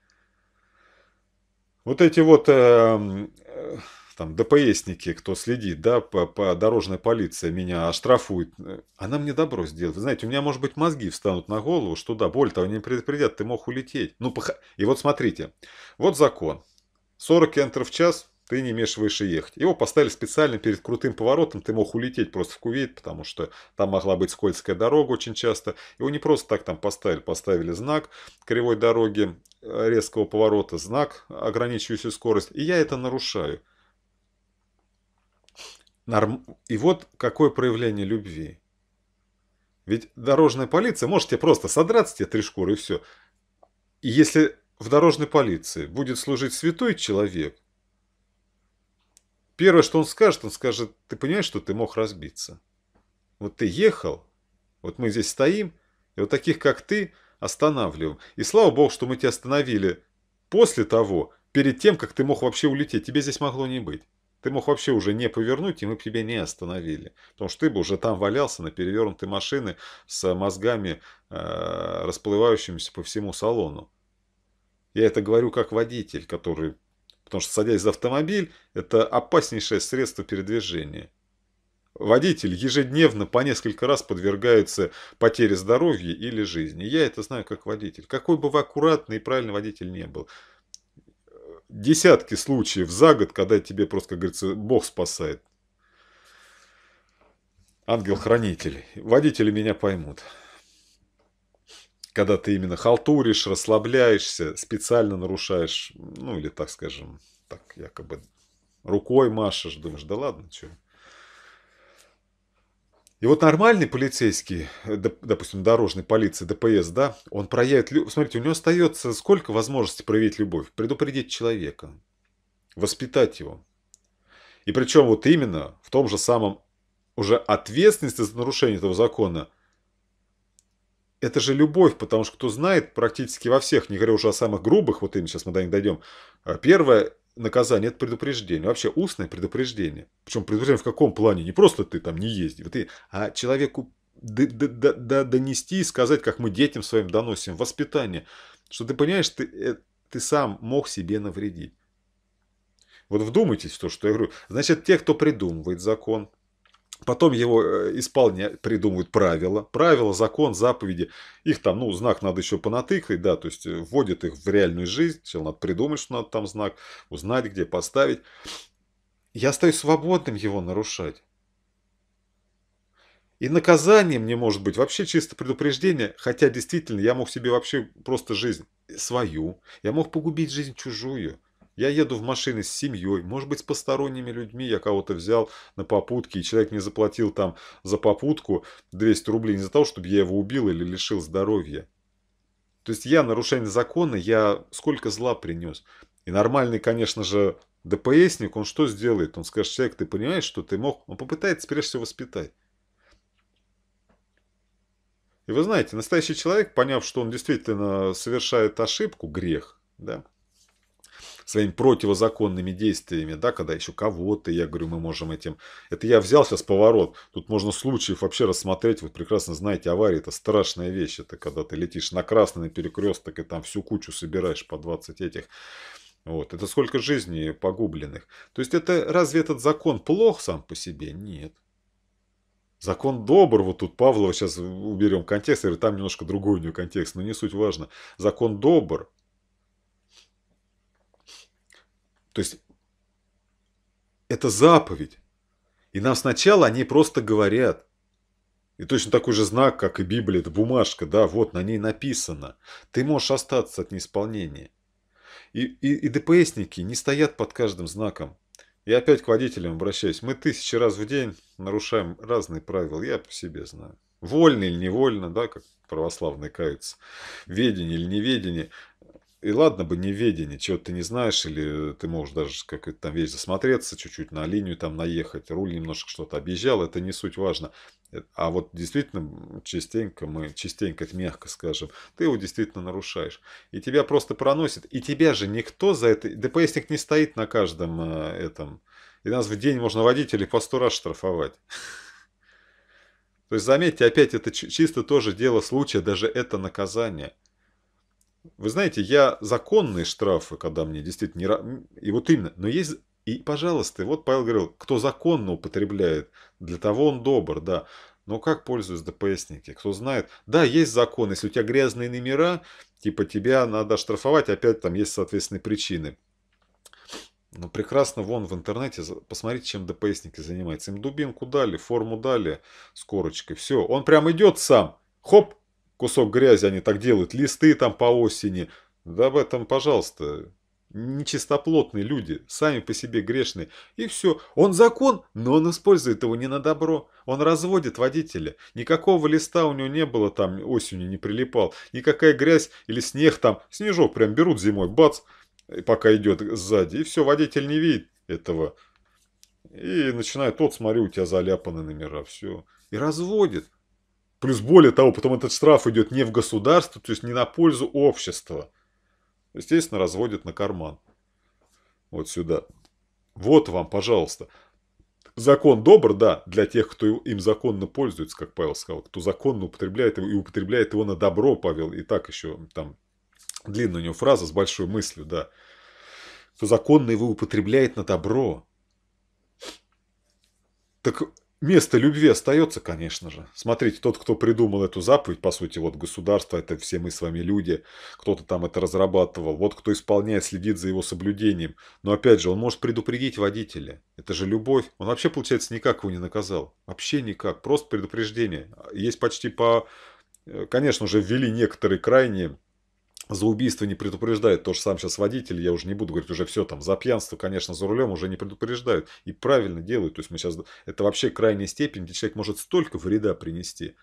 Вот эти вот... Эм, э, э, там ДПСники, кто следит, да, по, по дорожной полиции меня оштрафует. Она мне добро сделает. Вы знаете, у меня, может быть, мозги встанут на голову, что да, более того, не предупредят, ты мог улететь. Ну, пох... И вот смотрите, вот закон. 40 км в час ты не имеешь выше ехать. Его поставили специально перед крутым поворотом, ты мог улететь просто в кувейт, потому что там могла быть скользкая дорога очень часто. Его не просто так там поставили, поставили знак кривой дороги, э, резкого поворота, знак ограничивающий скорость, и я это нарушаю. Норм... И вот какое проявление любви. Ведь дорожная полиция, можете просто содрать с три шкуры и все. И если в дорожной полиции будет служить святой человек, первое, что он скажет, он скажет, ты понимаешь, что ты мог разбиться. Вот ты ехал, вот мы здесь стоим, и вот таких, как ты, останавливаем. И слава богу, что мы тебя остановили после того, перед тем, как ты мог вообще улететь. Тебе здесь могло не быть. Ты мог вообще уже не повернуть, и мы бы тебя не остановили. Потому что ты бы уже там валялся на перевернутой машине с э, мозгами, э, расплывающимися по всему салону. Я это говорю как водитель, который... Потому что, садясь за автомобиль, это опаснейшее средство передвижения. Водитель ежедневно по несколько раз подвергается потере здоровья или жизни. Я это знаю как водитель. Какой бы вы аккуратный и правильный водитель не был – десятки случаев за год, когда тебе просто, как говорится, Бог спасает. Ангел-хранитель. Водители меня поймут. Когда ты именно халтуришь, расслабляешься, специально нарушаешь, ну или так скажем, так якобы рукой машешь, думаешь, да ладно, что, и вот нормальный полицейский, э, допустим, дорожной полиции, ДПС, да, он проявит... Смотрите, у него остается сколько возможностей проявить любовь? Предупредить человека, воспитать его. И причем вот именно в том же самом уже ответственности за нарушение этого закона – это же любовь, потому что кто знает, практически во всех, не говоря уже о самых грубых, вот именно сейчас мы до них дойдем, э, первое наказание – это предупреждение. Вообще устное предупреждение. Причем предупреждение в каком плане? Не просто ты там не езди, вот ты, а человеку донести и сказать, как мы детям своим доносим, воспитание. Что ты понимаешь, ты, э, ты сам мог себе навредить. Вот вдумайтесь в то, что я говорю. Значит, те, кто придумывает закон, Потом его э, исполняют, придумывают правила. Правила, закон, заповеди. Их там, ну, знак надо еще понатыкать, да, то есть э, вводят их в реальную жизнь. Сначала надо придумать, что надо там знак, узнать, где поставить. Я остаюсь свободным его нарушать. И наказанием мне может быть вообще чисто предупреждение, хотя действительно я мог себе вообще просто жизнь э, свою, я мог погубить жизнь чужую. Я еду в машине с семьей, может быть, с посторонними людьми, я кого-то взял на попутки, и человек мне заплатил там за попутку 200 рублей не за того, чтобы я его убил или лишил здоровья. То есть я нарушение закона, я сколько зла принес. И нормальный, конечно же, ДПСник, он что сделает? Он скажет, человек, ты понимаешь, что ты мог? Он попытается, прежде всего, воспитать. И вы знаете, настоящий человек, поняв, что он действительно совершает ошибку, грех, да, своими противозаконными действиями, да, когда еще кого-то, я говорю, мы можем этим... Это я взял сейчас поворот, тут можно случаев вообще рассмотреть, вы прекрасно знаете, аварии это страшная вещь, это когда ты летишь на красный перекресток и там всю кучу собираешь по 20 этих... Вот, это сколько жизней погубленных. То есть это разве этот закон плох сам по себе? Нет. Закон добр, вот тут Павлова сейчас уберем контекст, или там немножко другой у нее контекст, но не суть важно. Закон добр, То есть это заповедь. И нам сначала они просто говорят. И точно такой же знак, как и Библия, это бумажка, да, вот на ней написано. Ты можешь остаться от неисполнения. И, и, и ДПСники не стоят под каждым знаком. Я опять к водителям обращаюсь. Мы тысячи раз в день нарушаем разные правила, я по себе знаю. Вольно или невольно, да, как православные каются. Ведение или неведение. И ладно бы неведение, чего ты не знаешь, или ты можешь даже как-то там вещь засмотреться, чуть-чуть на линию там наехать, руль немножко что-то объезжал, это не суть важно. Э, а вот действительно частенько мы, частенько, это мягко скажем, ты его действительно нарушаешь. И тебя просто проносит. И тебя же никто за это... ДПСник не стоит на каждом э, этом. И нас в день можно водителей по сто раз штрафовать. <laughs> То есть, заметьте, опять это чисто тоже дело случая, даже это наказание – вы знаете, я законные штрафы, когда мне действительно не... И вот именно, но есть... И, пожалуйста, вот Павел говорил, кто законно употребляет, для того он добр, да. Но как пользуются ДПСники? Кто знает? Да, есть закон. Если у тебя грязные номера, типа тебя надо штрафовать, опять там есть соответственные причины. Но ну, прекрасно, вон в интернете, посмотрите, чем ДПСники занимаются. Им дубинку дали, форму дали с корочкой. Все, он прям идет сам. Хоп, Кусок грязи они так делают, листы там по осени. Да об этом, пожалуйста. Нечистоплотные люди, сами по себе грешные. И все. Он закон, но он использует его не на добро. Он разводит водителя. Никакого листа у него не было там осенью, не прилипал. Никакая грязь или снег там. Снежок прям берут зимой, бац, пока идет сзади. И все, водитель не видит этого. И начинает, тот, смотри, у тебя заляпаны номера, все. И разводит. Плюс более того, потом этот штраф идет не в государство, то есть не на пользу общества. Естественно, разводит на карман. Вот сюда. Вот вам, пожалуйста. Закон добр, да, для тех, кто им законно пользуется, как Павел сказал, кто законно употребляет его и употребляет его на добро, Павел, и так еще там длинная у него фраза с большой мыслью, да. Кто законно его употребляет на добро. Так Место любви остается, конечно же. Смотрите, тот, кто придумал эту заповедь, по сути, вот государство, это все мы с вами люди, кто-то там это разрабатывал, вот кто исполняет, следит за его соблюдением. Но опять же, он может предупредить водителя. Это же любовь. Он вообще, получается, никак его не наказал. Вообще никак, просто предупреждение. Есть почти по... Э, конечно, же, ввели некоторые крайние за убийство не предупреждают, то же самое сейчас водитель, я уже не буду говорить, уже все там, за пьянство, конечно, за рулем уже не предупреждают. И правильно делают, то есть мы сейчас, это вообще крайняя степень, где человек может столько вреда принести.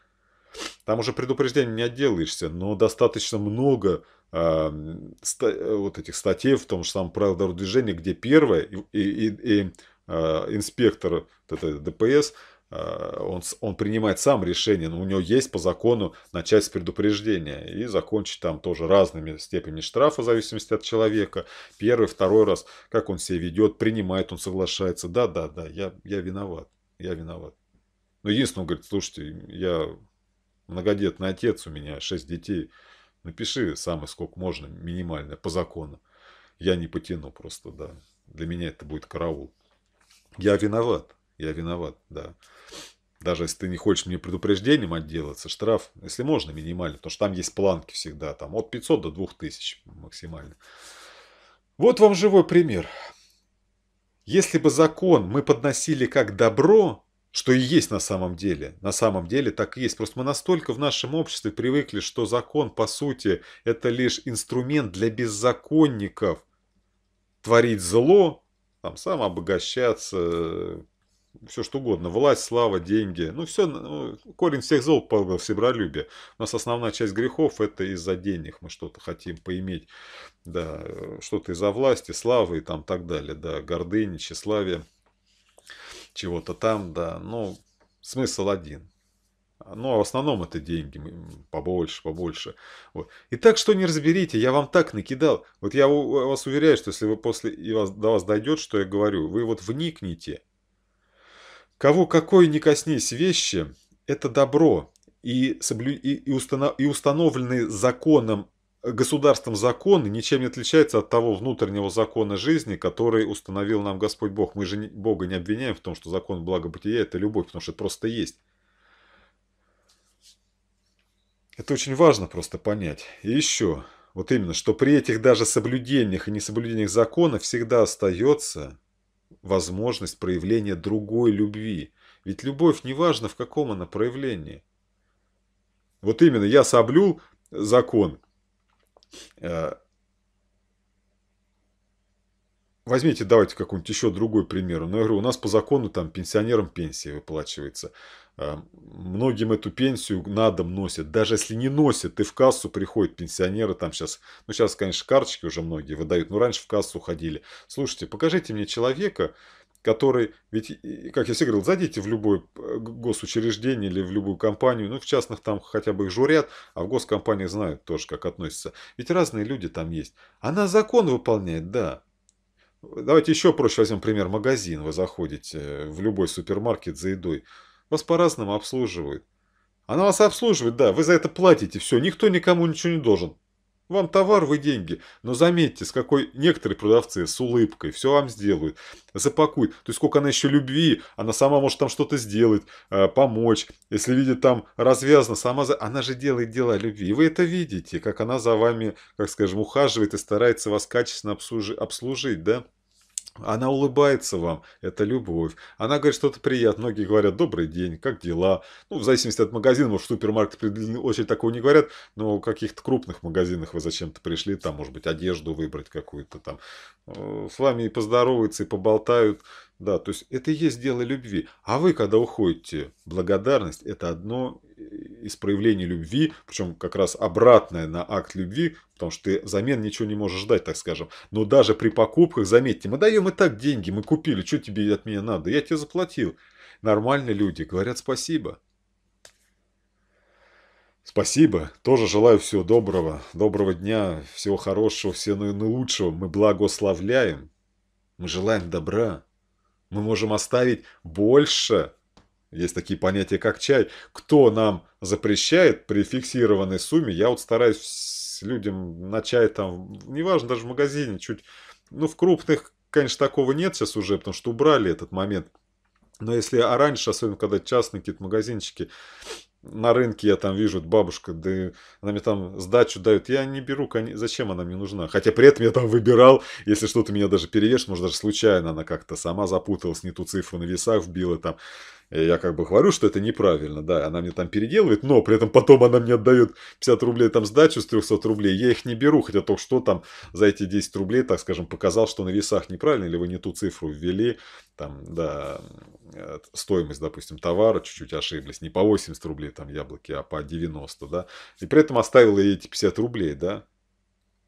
Там уже предупреждения не отделаешься, но достаточно много а, э, ста, вот этих статей в том же самом правил дорожного движения, где первое, и, и, и, э, инспектор это, ДПС – Э, он, он принимает сам решение, но у него есть по закону начать с предупреждения и закончить там тоже разными степенями штрафа в зависимости от человека. Первый, второй раз, как он себя ведет, принимает, он соглашается, да, да, да, я, я виноват, я виноват. Но единственное, он говорит, слушайте, я многодетный отец, у меня шесть детей, напиши самое сколько можно, минимальное, по закону. Я не потяну просто, да. Для меня это будет караул. Я виноват. Я виноват, да. Даже если ты не хочешь мне предупреждением отделаться, штраф, если можно, минимально, потому что там есть планки всегда, там от 500 до 2000 максимально. Вот вам живой пример. Если бы закон мы подносили как добро, что и есть на самом деле, на самом деле так и есть. Просто мы настолько в нашем обществе привыкли, что закон, по сути, это лишь инструмент для беззаконников творить зло, там сам обогащаться, все что угодно. Власть, слава, деньги. Ну, все, ну, корень всех зол по себролюбие. У нас основная часть грехов – это из-за денег. Мы что-то хотим поиметь. Да, что-то из-за власти, славы и там так далее. Да, гордыни, тщеславие, чего-то там, да. Но смысл один. Ну, а в основном это деньги, побольше, побольше. Вот. И так что не разберите, я вам так накидал. Вот я вас уверяю, что если вы после и вас, до вас дойдет, что я говорю, вы вот вникните – Кого какой не коснись вещи, это добро, и, соблю... и, установ... и установленный законом государством закон ничем не отличается от того внутреннего закона жизни, который установил нам Господь Бог. Мы же Бога не обвиняем в том, что закон благобытия – это любовь, потому что это просто есть. Это очень важно просто понять. И еще, вот именно, что при этих даже соблюдениях и несоблюдениях закона всегда остается возможность проявления другой любви. Ведь любовь неважно, в каком она проявлении. Вот именно, я соблюл закон, э, Возьмите, давайте какой-нибудь еще другой пример. Ну, я говорю, у нас по закону там пенсионерам пенсия выплачивается. А, многим эту пенсию на дом носят. Даже если не носят, ты в кассу приходят пенсионеры там сейчас. Ну, сейчас, конечно, карточки уже многие выдают. Но раньше в кассу ходили. Слушайте, покажите мне человека, который, ведь, как я всегда говорил, зайдите в любое э, госучреждение или в любую компанию, ну, в частных там хотя бы их журят, а в госкомпаниях знают тоже, как относятся. Ведь разные люди там есть. Она закон выполняет, да, Давайте еще проще возьмем пример магазин. Вы заходите э, в любой супермаркет за едой. Вас по-разному обслуживают. Она вас обслуживает, да, вы за это платите, все, никто никому ничего не должен. Вам товар, вы деньги. Но заметьте, с какой некоторые продавцы с улыбкой все вам сделают, запакуют. То есть сколько она еще любви, она сама может там что-то сделать, э, помочь. Если видит там развязано, сама за... она же делает дела любви. И вы это видите, как она за вами, как скажем, ухаживает и старается вас качественно обслужи... обслужить, да? Она улыбается вам, это любовь. Она говорит что-то приятное. Многие говорят «добрый день», «как дела?». Ну, в зависимости от магазина, может, супермаркет при длинной такого не говорят, но в каких-то крупных магазинах вы зачем-то пришли, там, может быть, одежду выбрать какую-то там. Э, с вами и поздороваются, и поболтают, да, то есть это и есть дело любви. А вы, когда уходите, благодарность – это одно из проявлений любви, причем как раз обратное на акт любви, потому что ты взамен ничего не можешь ждать, так скажем. Но даже при покупках, заметьте, мы даем и так деньги, мы купили, что тебе от меня надо? Я тебе заплатил. Нормальные люди говорят спасибо. Спасибо. Тоже желаю всего доброго. Доброго дня, всего хорошего, всего наилучшего. Мы благословляем. Мы желаем добра. Мы можем оставить больше. Есть такие понятия, как чай. Кто нам запрещает при фиксированной сумме? Я вот стараюсь людям на чай там, неважно, даже в магазине, чуть... Ну, в крупных, конечно, такого нет сейчас уже, потому что убрали этот момент. Но если, а раньше, особенно когда частные какие-то магазинчики, на рынке я там вижу, бабушка, да она мне там сдачу дает. Я не беру, зачем она мне нужна? Хотя при этом я там выбирал, если что-то меня даже перевешивает, может даже случайно она как-то сама запуталась, не ту цифру на весах вбила там. я как бы говорю, что это неправильно, да, она мне там переделывает, но при этом потом она мне отдает 50 рублей там сдачу с 300 рублей, я их не беру, хотя то, что там за эти 10 рублей, так скажем, показал, что на весах неправильно, или вы не ту цифру ввели, там, да, э, стоимость, допустим, товара, чуть-чуть ошиблись, не по 80 рублей там яблоки, а по 90, да, и при этом оставила ей эти 50 рублей, да,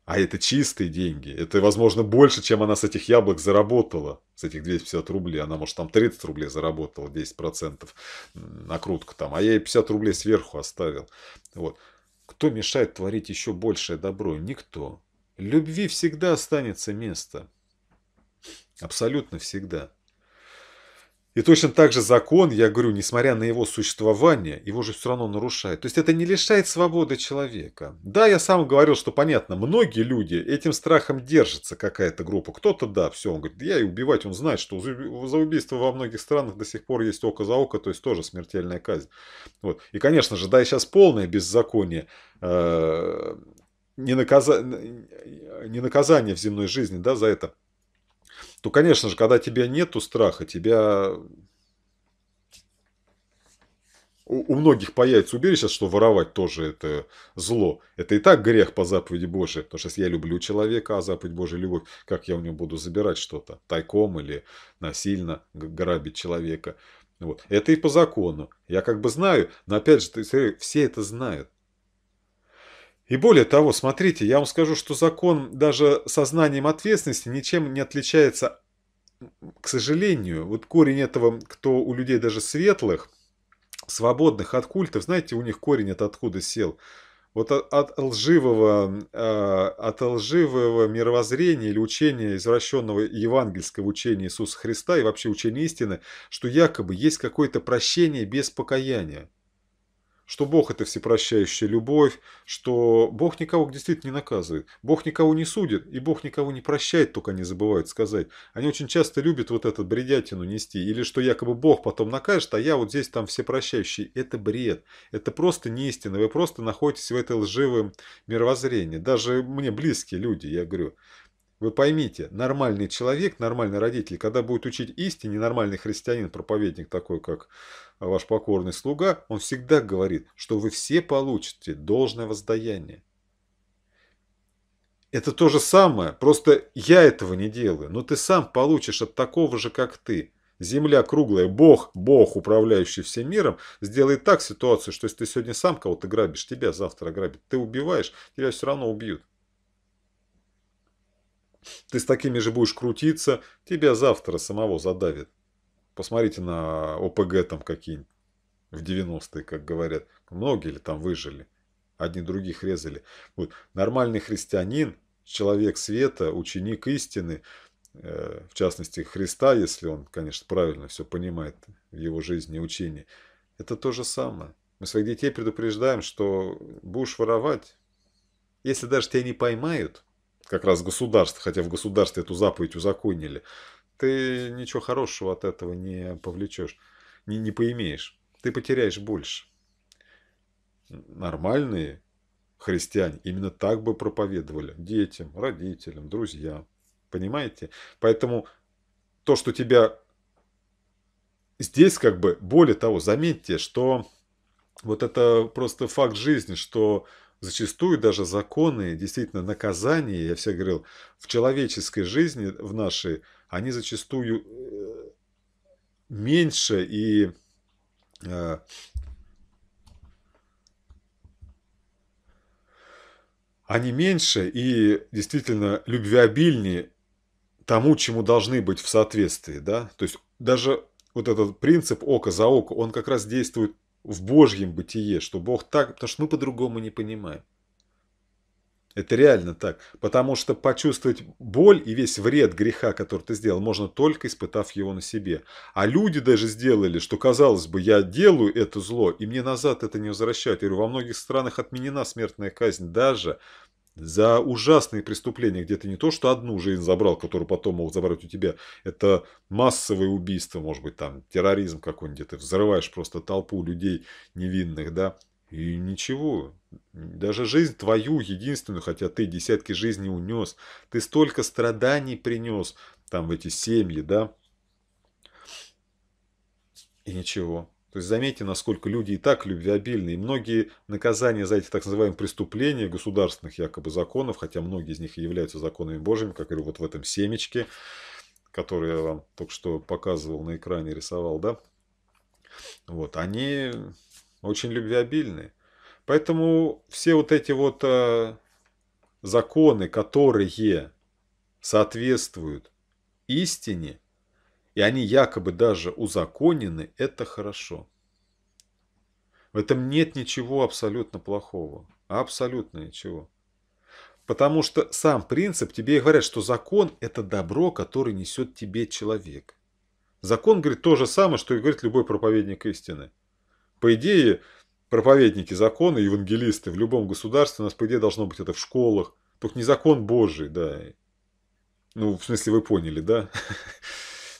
а это чистые деньги. Это, возможно, больше, чем она с этих яблок заработала. С этих 250 рублей. Она, может, там 30 рублей заработала, 10% накрутка там. А я ей 50 рублей сверху оставил. Вот. Кто мешает творить еще большее добро? Никто. Любви всегда останется место. Абсолютно всегда. И точно так же закон, я говорю, несмотря на его существование, его же все равно нарушает. То есть это не лишает свободы человека. Да, я сам говорил, что понятно, многие люди этим страхом держатся какая-то группа. Кто-то, да, все, он говорит, я и убивать, он знает, что за убийство во многих странах до сих пор есть око за око, то есть тоже смертельная казнь. Вот. И, конечно же, да, сейчас полное беззаконие, э, не, наказа... не наказание в земной жизни, да, за это – то, конечно же, когда тебя нету страха, тебя у многих появится убежище, что воровать тоже это зло. Это и так грех по заповеди Божией. Потому что если я люблю человека, а заповедь Божия – любовь, как я у него буду забирать что-то? Тайком или насильно грабить человека? Вот. Это и по закону. Я как бы знаю, но опять же, все это знают. И более того, смотрите, я вам скажу, что закон даже сознанием ответственности ничем не отличается, к сожалению. Вот корень этого, кто у людей даже светлых, свободных от культов, знаете, у них корень это откуда сел? Вот от, от, лживого, а, от лживого мировоззрения или учения извращенного евангельского учения Иисуса Христа и вообще учения истины, что якобы есть какое-то прощение без покаяния что Бог – это всепрощающая любовь, что Бог никого действительно не наказывает, Бог никого не судит, и Бог никого не прощает, только не забывают сказать. Они очень часто любят вот этот бредятину нести, или что якобы Бог потом накажет, а я вот здесь там всепрощающий. Это бред, это просто не истина, вы просто находитесь в этой лживом мировоззрении. Даже мне близкие люди, я говорю, вы поймите, нормальный человек, нормальный родитель, когда будет учить истине, нормальный христианин, проповедник такой, как а, ваш покорный слуга, он всегда говорит, что вы все получите должное воздаяние. Это то же самое, просто я этого не делаю, но ты сам получишь от такого же, как ты. Земля круглая, Бог, Бог, управляющий всем миром, сделает так ситуацию, что если ты сегодня сам кого-то грабишь, тебя завтра грабят. Ты убиваешь, тебя все равно убьют. Ты с такими же будешь крутиться, тебя завтра самого задавит. Посмотрите на ОПГ там какие-нибудь в 90-е, как говорят. Многие ли там выжили? Одни других резали. Вот. Нормальный христианин, человек света, ученик истины, э, в частности Христа, если он, конечно, правильно все понимает в его жизни и учении, это то же самое. Мы своих детей предупреждаем, что будешь воровать, если даже тебя не поймают – как раз государство, хотя в государстве эту заповедь узаконили, ты ничего хорошего от этого не повлечешь, не, не поимеешь. Ты потеряешь больше. Нормальные христиане именно так бы проповедовали детям, родителям, друзьям. Понимаете? Поэтому то, что тебя здесь как бы, более того, заметьте, что вот это просто факт жизни, что зачастую даже законы, действительно наказания, я все говорил, в человеческой жизни, в нашей, они зачастую э, меньше и э, они меньше и действительно любвеобильнее тому, чему должны быть в соответствии, да, то есть даже вот этот принцип око за око, он как раз действует в Божьем бытие, что Бог так, потому что мы по-другому не понимаем. Это реально так. Потому что почувствовать боль и весь вред греха, который ты сделал, можно только испытав его на себе. А люди даже сделали, что казалось бы, я делаю это зло, и мне назад это не возвращают. Я говорю, во многих странах отменена смертная казнь даже за ужасные преступления, где ты не то, что одну жизнь забрал, которую потом мог забрать у тебя, это массовые убийства, может быть, там, терроризм какой-нибудь, где ты взрываешь просто толпу людей невинных, да, и ничего, даже жизнь твою единственную, хотя ты десятки жизней унес, ты столько страданий принес там в эти семьи, да, и ничего. То есть заметьте, насколько люди и так любвеобильны. И многие наказания за эти так называемые преступления государственных якобы законов, хотя многие из них и являются законами божьими, как говорю, вот в этом семечке, который я вам только что показывал на экране, рисовал, да, вот, они очень любвеобильны. Поэтому все вот эти вот а, законы, которые соответствуют истине – и они якобы даже узаконены, это хорошо. В этом нет ничего абсолютно плохого. Абсолютно ничего. Потому что сам принцип, тебе и говорят, что закон – это добро, которое несет тебе человек. Закон говорит то же самое, что и говорит любой проповедник истины. По идее, проповедники закона, евангелисты в любом государстве, у нас, по идее, должно быть это в школах. Только не закон Божий, да. Ну, в смысле, вы поняли, да? <laughs>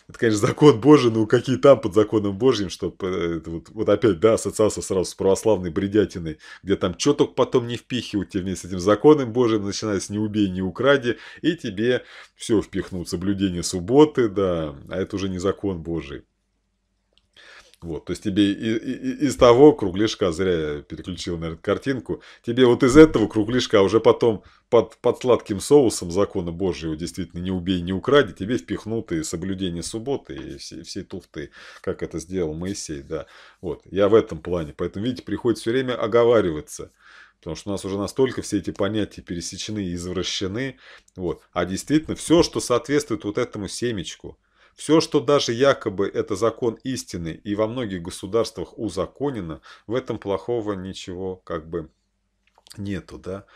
Это, конечно, закон Божий, но какие там под законом Божьим, что э, вот, вот опять, да, ассоциация сразу с православной бредятиной, где там что только потом не впихивают, тебе вместе с этим законом Божьим, начиная с «не убей, не укради», и тебе все впихнут, соблюдение субботы, да, а это уже не закон Божий. Вот, то есть тебе и, и, из того кругляшка, зря я переключил, наверное, картинку, тебе вот из этого кругляшка уже потом под, под сладким соусом закона Божьего действительно не убей, не укради, тебе впихнуты соблюдение субботы, и все, все туфты, как это сделал Моисей, да. Вот, я в этом плане, поэтому, видите, приходится все время оговариваться. Потому что у нас уже настолько все эти понятия пересечены и извращены. Вот. А действительно, все, что соответствует вот этому семечку – все, что даже якобы это закон истины и во многих государствах узаконено, в этом плохого ничего как бы нету, да.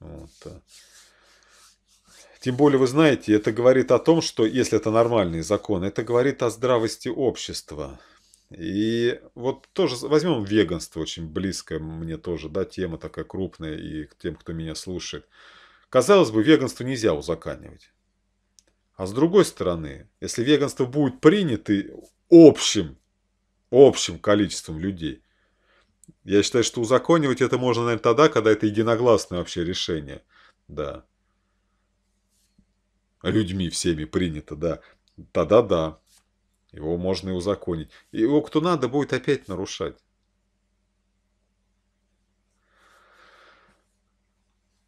Вот. Э. Тем более, вы знаете, это говорит о том, что если это нормальный закон, это говорит о здравости общества. И вот тоже возьмем веганство, очень близкое мне тоже, да, тема такая крупная и к тем, кто меня слушает. Казалось бы, веганство нельзя узаканивать. А с другой стороны, если веганство будет принято общим, общим количеством людей, я считаю, что узаконивать это можно, наверное, тогда, когда это единогласное вообще решение. Да. Людьми всеми принято, да. Тогда да. Его можно и узаконить. Его кто надо будет опять нарушать.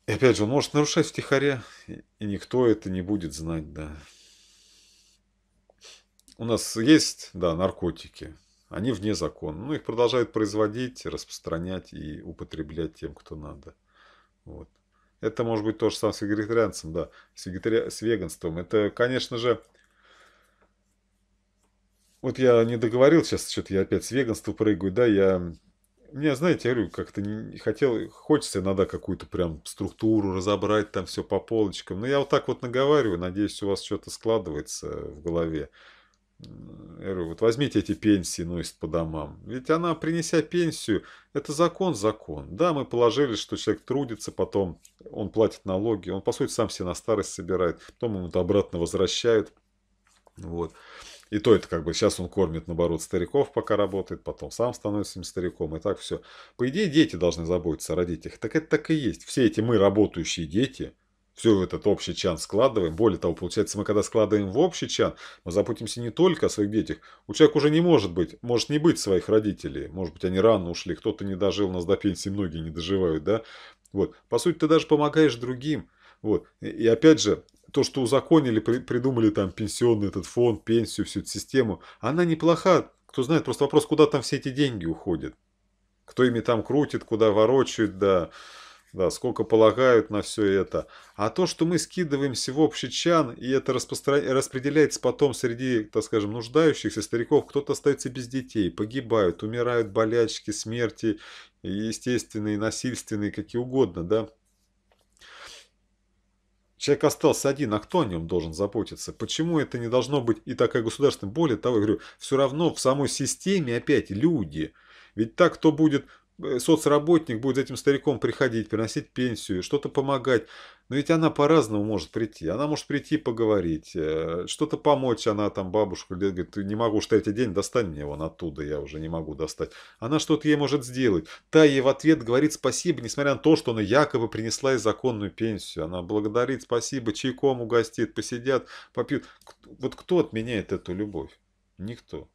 И опять же, он может нарушать втихаря, и никто это не будет знать, да. У нас есть, да, наркотики. Они вне закона. но ну, их продолжают производить, распространять и употреблять тем, кто надо. Вот. Это может быть то же самое с вегетарианцем, да, с, вегетари... с веганством. Это, конечно же, вот я не договорил сейчас, что-то я опять с веганства прыгаю, да, я мне, знаете, я говорю, как-то не хотел, хочется иногда какую-то прям структуру разобрать, там все по полочкам. Но я вот так вот наговариваю, надеюсь, у вас что-то складывается в голове. Я говорю, вот возьмите эти пенсии, носят ну, по домам. Ведь она, принеся пенсию, это закон, закон. Да, мы положили, что человек трудится, потом он платит налоги, он, по сути, сам себе на старость собирает, потом ему это обратно возвращают. Вот. И то это как бы сейчас он кормит, наоборот, стариков, пока работает, потом сам становится им стариком, и так все. По идее, дети должны заботиться о родителях. Так это так и есть. Все эти мы, работающие дети, все этот общий чан складываем. Более того, получается, мы когда складываем в общий чан, мы заботимся не только о своих детях. У человека уже не может быть, может не быть своих родителей. Может быть, они рано ушли, кто-то не дожил, у нас до пенсии многие не доживают, да? Вот. По сути, ты даже помогаешь другим. Вот. И опять же, то, что узаконили, при, придумали там пенсионный этот фонд, пенсию, всю эту систему, она неплоха. Кто знает, просто вопрос, куда там все эти деньги уходят. Кто ими там крутит, куда ворочают, да, да, сколько полагают на все это. А то, что мы скидываемся в общий чан, и это распостро... распределяется потом среди, так скажем, нуждающихся стариков, кто-то остается без детей, погибают, умирают болячки, смерти, естественные, насильственные, какие угодно, да, Человек остался один, а кто о нем должен заботиться? Почему это не должно быть и такая государственная? Более того, я говорю, все равно в самой системе опять люди. Ведь так, кто будет Э, соцработник будет этим стариком приходить, приносить пенсию, что-то помогать. Но ведь она по-разному может прийти. Она может прийти поговорить, э, что-то помочь. Она там бабушка говорит, не могу, что третий день, достань мне вон оттуда, я уже не могу достать. Она что-то ей может сделать. Та ей в ответ говорит спасибо, несмотря на то, что она якобы принесла ей законную пенсию. Она благодарит, спасибо, чайком угостит, посидят, попьют. Вот кто отменяет эту любовь? Никто.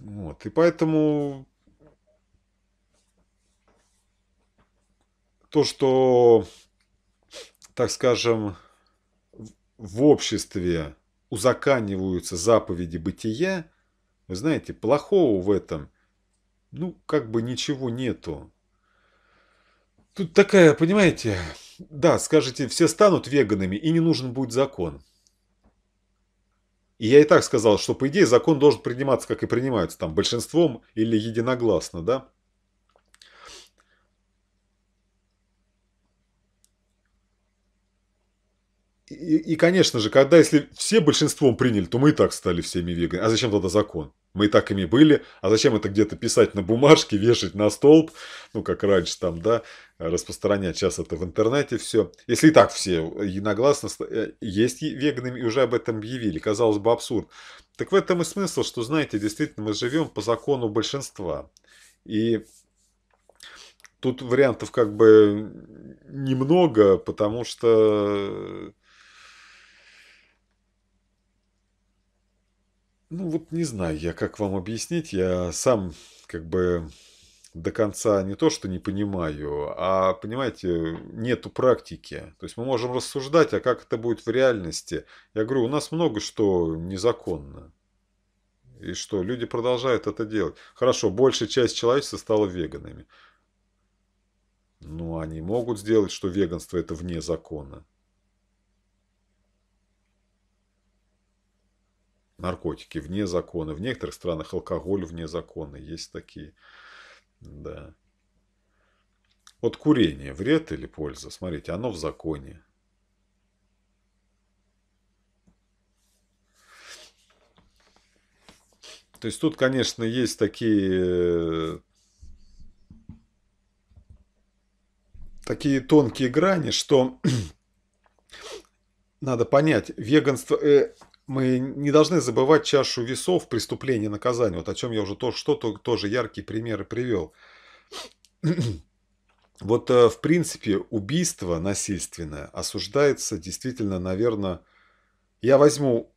Вот. И поэтому то, что, так скажем, в обществе узаканиваются заповеди бытия, вы знаете, плохого в этом, ну, как бы ничего нету. Тут такая, понимаете, да, скажите, все станут веганами, и не нужен будет закон. И я и так сказал, что по идее закон должен приниматься, как и принимаются там большинством или единогласно, да? И, и, конечно же, когда если все большинством приняли, то мы и так стали всеми веганами. А зачем тогда закон? Мы и так ими были. А зачем это где-то писать на бумажке, вешать на столб, ну, как раньше там, да? распространять сейчас это в интернете все. Если и так все единогласно э, есть веганы и уже об этом объявили, казалось бы абсурд. Так в этом и смысл, что, знаете, действительно мы живем по закону большинства. И тут вариантов как бы немного, потому что... Ну вот не знаю я, как вам объяснить, я сам как бы до конца не то, что не понимаю, а, понимаете, нету практики. То есть мы можем рассуждать, а как это будет в реальности. Я говорю, у нас много что незаконно. И что, люди продолжают это делать. Хорошо, большая часть человечества стала веганами. Но они могут сделать, что веганство это вне закона. Наркотики вне закона. В некоторых странах алкоголь вне закона. Есть такие. Да. Вот курение вред или польза? Смотрите, оно в законе. То есть тут, конечно, есть такие, такие тонкие грани, что <clears throat> надо понять, веганство, э, мы не должны забывать чашу весов преступления и наказания, вот о чем я уже то, что, то, тоже яркие примеры привел. <clears throat> Вот, э, в принципе, убийство насильственное осуждается действительно, наверное, я возьму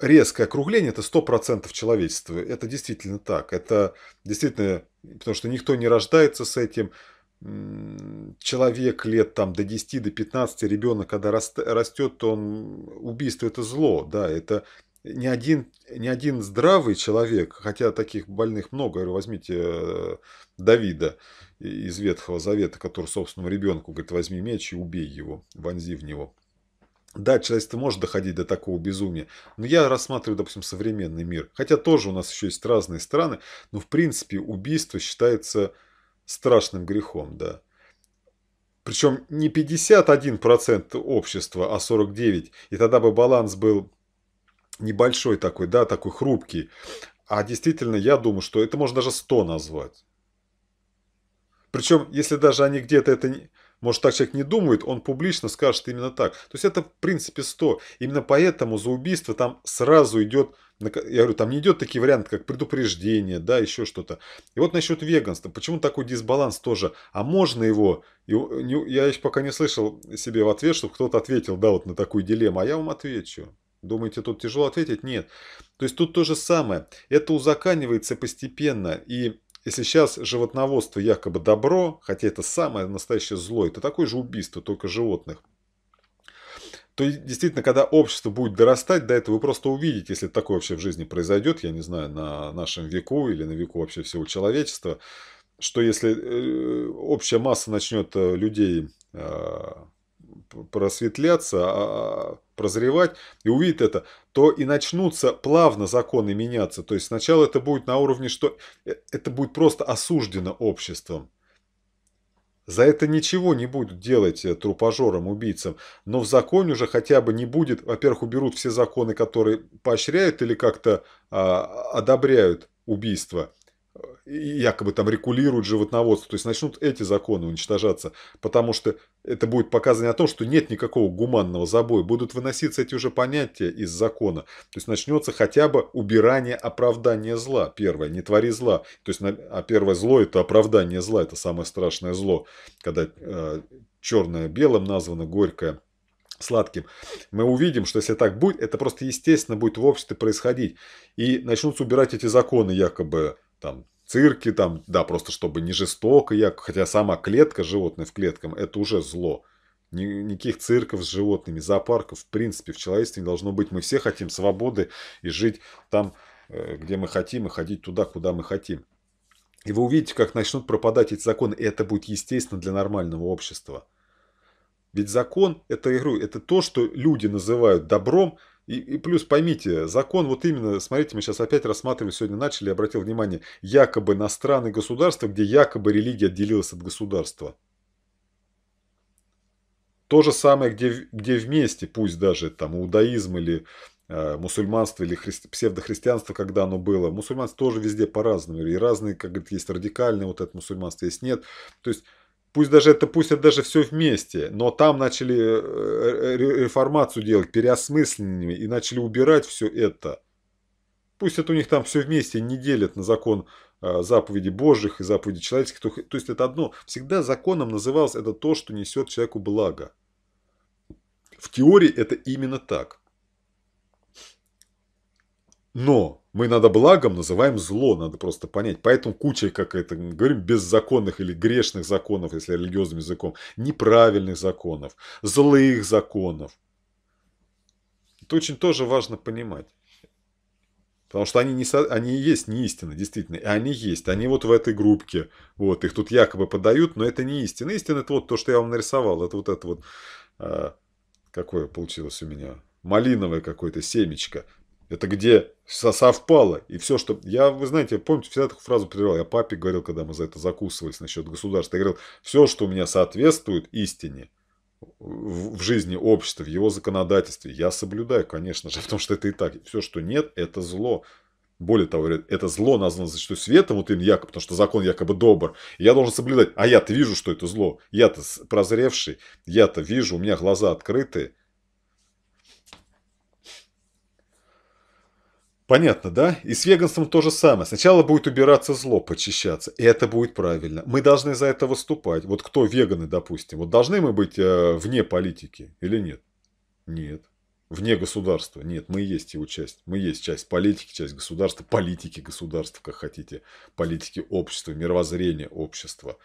резкое округление, это 100% человечества. Это действительно так. Это действительно, потому что никто не рождается с этим человек лет там до 10, до 15, ребенок, когда растет, то он... Убийство – это зло, да, это не один, не один здравый человек, хотя таких больных много, говорю, возьмите э, Давида из Ветхого Завета, который собственному ребенку говорит, возьми меч и убей его, вонзи в него. Да, человечество может доходить до такого безумия, но я рассматриваю, допустим, современный мир. Хотя тоже у нас еще есть разные страны, но в принципе убийство считается страшным грехом, да. Причем не 51% общества, а 49%. И тогда бы баланс был небольшой такой, да, такой хрупкий. А действительно, я думаю, что это можно даже 100 назвать. Причем, если даже они где-то это не может, так человек не думает, он публично скажет именно так. То есть это, в принципе, 100. Именно поэтому за убийство там сразу идет, я говорю, там не идет такие варианты, как предупреждение, да, еще что-то. И вот насчет веганства. Почему такой дисбаланс тоже? А можно его? Я еще пока не слышал себе в ответ, чтобы кто-то ответил, да, вот на такую дилемму. А я вам отвечу. Думаете, тут тяжело ответить? Нет. То есть тут то же самое. Это узаканивается постепенно. И если сейчас животноводство якобы добро, хотя это самое настоящее зло, это такое же убийство, только животных, то действительно, когда общество будет дорастать до этого, вы просто увидите, если такое вообще в жизни произойдет, я не знаю, на нашем веку или на веку вообще всего человечества, что если э, общая масса начнет э, людей э, просветляться, а, а, прозревать и увидит это, то и начнутся плавно законы меняться. То есть сначала это будет на уровне, что э, это будет просто осуждено обществом. За это ничего не будут делать э, трупожорам, убийцам. Но в законе уже хотя бы не будет, во-первых, уберут все законы, которые поощряют или как-то а, одобряют убийство якобы там регулируют животноводство. То есть начнут эти законы уничтожаться, потому что это будет показание о том, что нет никакого гуманного забоя. Будут выноситься эти уже понятия из закона. То есть начнется хотя бы убирание оправдания зла. Первое, не твори зла. То есть, а первое зло – это оправдание зла, это самое страшное зло, когда э, черное белым названо, горькое – сладким, мы увидим, что если так будет, это просто естественно будет в обществе происходить. И начнутся убирать эти законы якобы там цирки, там, да, просто чтобы не жестоко, я, хотя сама клетка животных в клетках это уже зло. Ни, никаких цирков с животными, зоопарков, в принципе, в человечестве не должно быть. Мы все хотим свободы и жить там, э, где мы хотим, и ходить туда, куда мы хотим. И вы увидите, как начнут пропадать эти законы, и это будет естественно для нормального общества. Ведь закон – это, игру, это то, что люди называют добром – и, и плюс поймите, закон вот именно, смотрите, мы сейчас опять рассматриваем, сегодня начали, обратил внимание, якобы на страны государства, где якобы религия отделилась от государства. То же самое, где, где вместе, пусть даже там иудаизм или э, мусульманство, или христи, псевдохристианство, когда оно было. Мусульманство тоже везде по-разному. И разные, как говорит, есть радикальное вот это мусульманство, есть нет. То есть пусть даже это, пусть это даже все вместе, но там начали э, реформацию делать, переосмысленными, и начали убирать все это. Пусть это у них там все вместе не делят на закон э, заповеди Божьих и заповеди человеческих. То, то есть это одно. Всегда законом называлось это то, что несет человеку благо. В теории это именно так. Но мы надо благом называем зло, надо просто понять. Поэтому куча, как это говорим, беззаконных или грешных законов, если религиозным языком, неправильных законов, злых законов. Это очень тоже важно понимать. Потому что они, не, они есть не истина, действительно. И они есть. Они вот в этой группке. Вот, их тут якобы подают, но это не истина. Истина – это вот то, что я вам нарисовал. Это вот это вот... Э, какое получилось у меня? Малиновое какое-то семечко. Это где совпало. И все, что... Я, вы знаете, помните, всегда такую фразу повторял. Я папе говорил, когда мы за это закусывались насчет государства. Я говорил, все, что у меня соответствует истине в жизни общества, в его законодательстве, я соблюдаю, конечно же, <laughs> потому что это и так. Все, что нет, это зло. Более того, это зло названо за зачастую светом, вот именно якобы, потому что закон якобы добр. я должен соблюдать. А я-то вижу, что это зло. Я-то прозревший, я-то вижу, у меня глаза открыты. Понятно, да? И с веганством то же самое. Сначала будет убираться зло, почищаться. И это будет правильно. Мы должны за это выступать. Вот кто веганы, допустим, вот должны мы быть э, вне политики или нет? Нет. Вне государства. Нет, мы есть его часть. Мы есть часть политики, часть государства, политики государства, как хотите, политики общества, мировоззрение общества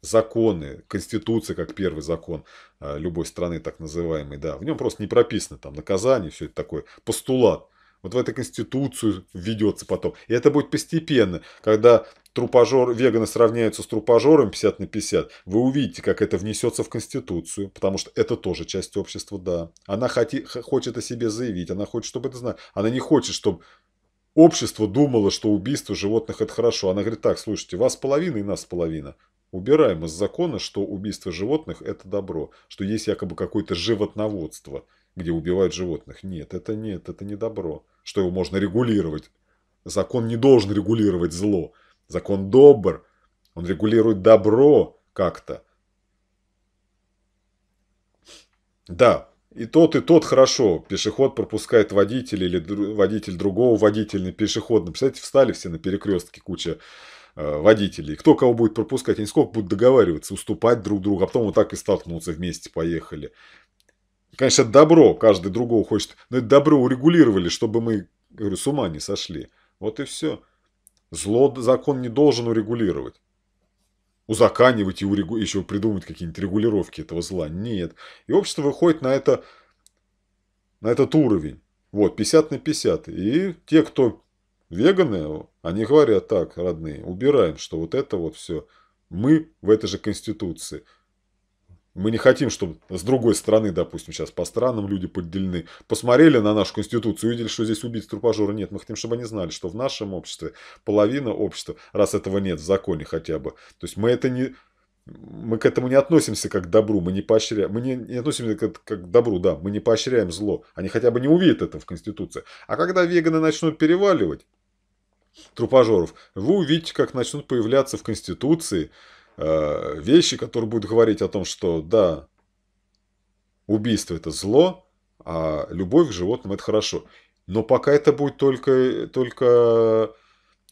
законы, конституция как первый закон э, любой страны так называемый, да, в нем просто не прописано там наказание, все это такое, постулат. Вот в эту конституцию введется потом. И это будет постепенно. Когда трупажор, веганы сравняются с трупажером 50 на 50, вы увидите, как это внесется в Конституцию, потому что это тоже часть общества, да. Она хоти, хочет о себе заявить, она хочет, чтобы это знали. Она не хочет, чтобы общество думало, что убийство животных – это хорошо. Она говорит, так, слушайте, вас половина и нас половина. Убираем из закона, что убийство животных – это добро, что есть якобы какое-то животноводство – где убивают животных. Нет, это нет, это не добро. Что его можно регулировать? Закон не должен регулировать зло. Закон добр. Он регулирует добро как-то. Да, и тот, и тот хорошо. Пешеход пропускает водителя или дру... водитель другого водителя на пешеход. Представляете, встали все на перекрестке куча э, водителей. Кто кого будет пропускать, они сколько будут договариваться, уступать друг другу, а потом вот так и столкнуться, вместе поехали. Конечно, добро, каждый другого хочет, но это добро урегулировали, чтобы мы, говорю, с ума не сошли. Вот и все. Зло закон не должен урегулировать. Узаканивать и урегу... еще придумать какие-нибудь регулировки этого зла. Нет. И общество выходит на, это... на этот уровень. Вот, 50 на 50. И те, кто веганы, они говорят так, родные, убираем, что вот это вот все мы в этой же конституции – мы не хотим, чтобы с другой стороны, допустим, сейчас по странам люди поддельны, Посмотрели на нашу конституцию, увидели, что здесь убийцы трупажора нет. Мы хотим, чтобы они знали, что в нашем обществе половина общества, раз этого нет в законе хотя бы. То есть мы это не... Мы к этому не относимся как к добру, мы не поощряем, мы не, не относимся как, как к добру, да, мы не поощряем зло. Они хотя бы не увидят это в Конституции. А когда веганы начнут переваливать трупажоров, вы увидите, как начнут появляться в Конституции Э, вещи, которые будут говорить о том, что да, убийство это зло, а любовь к животным это хорошо. Но пока это будет только, только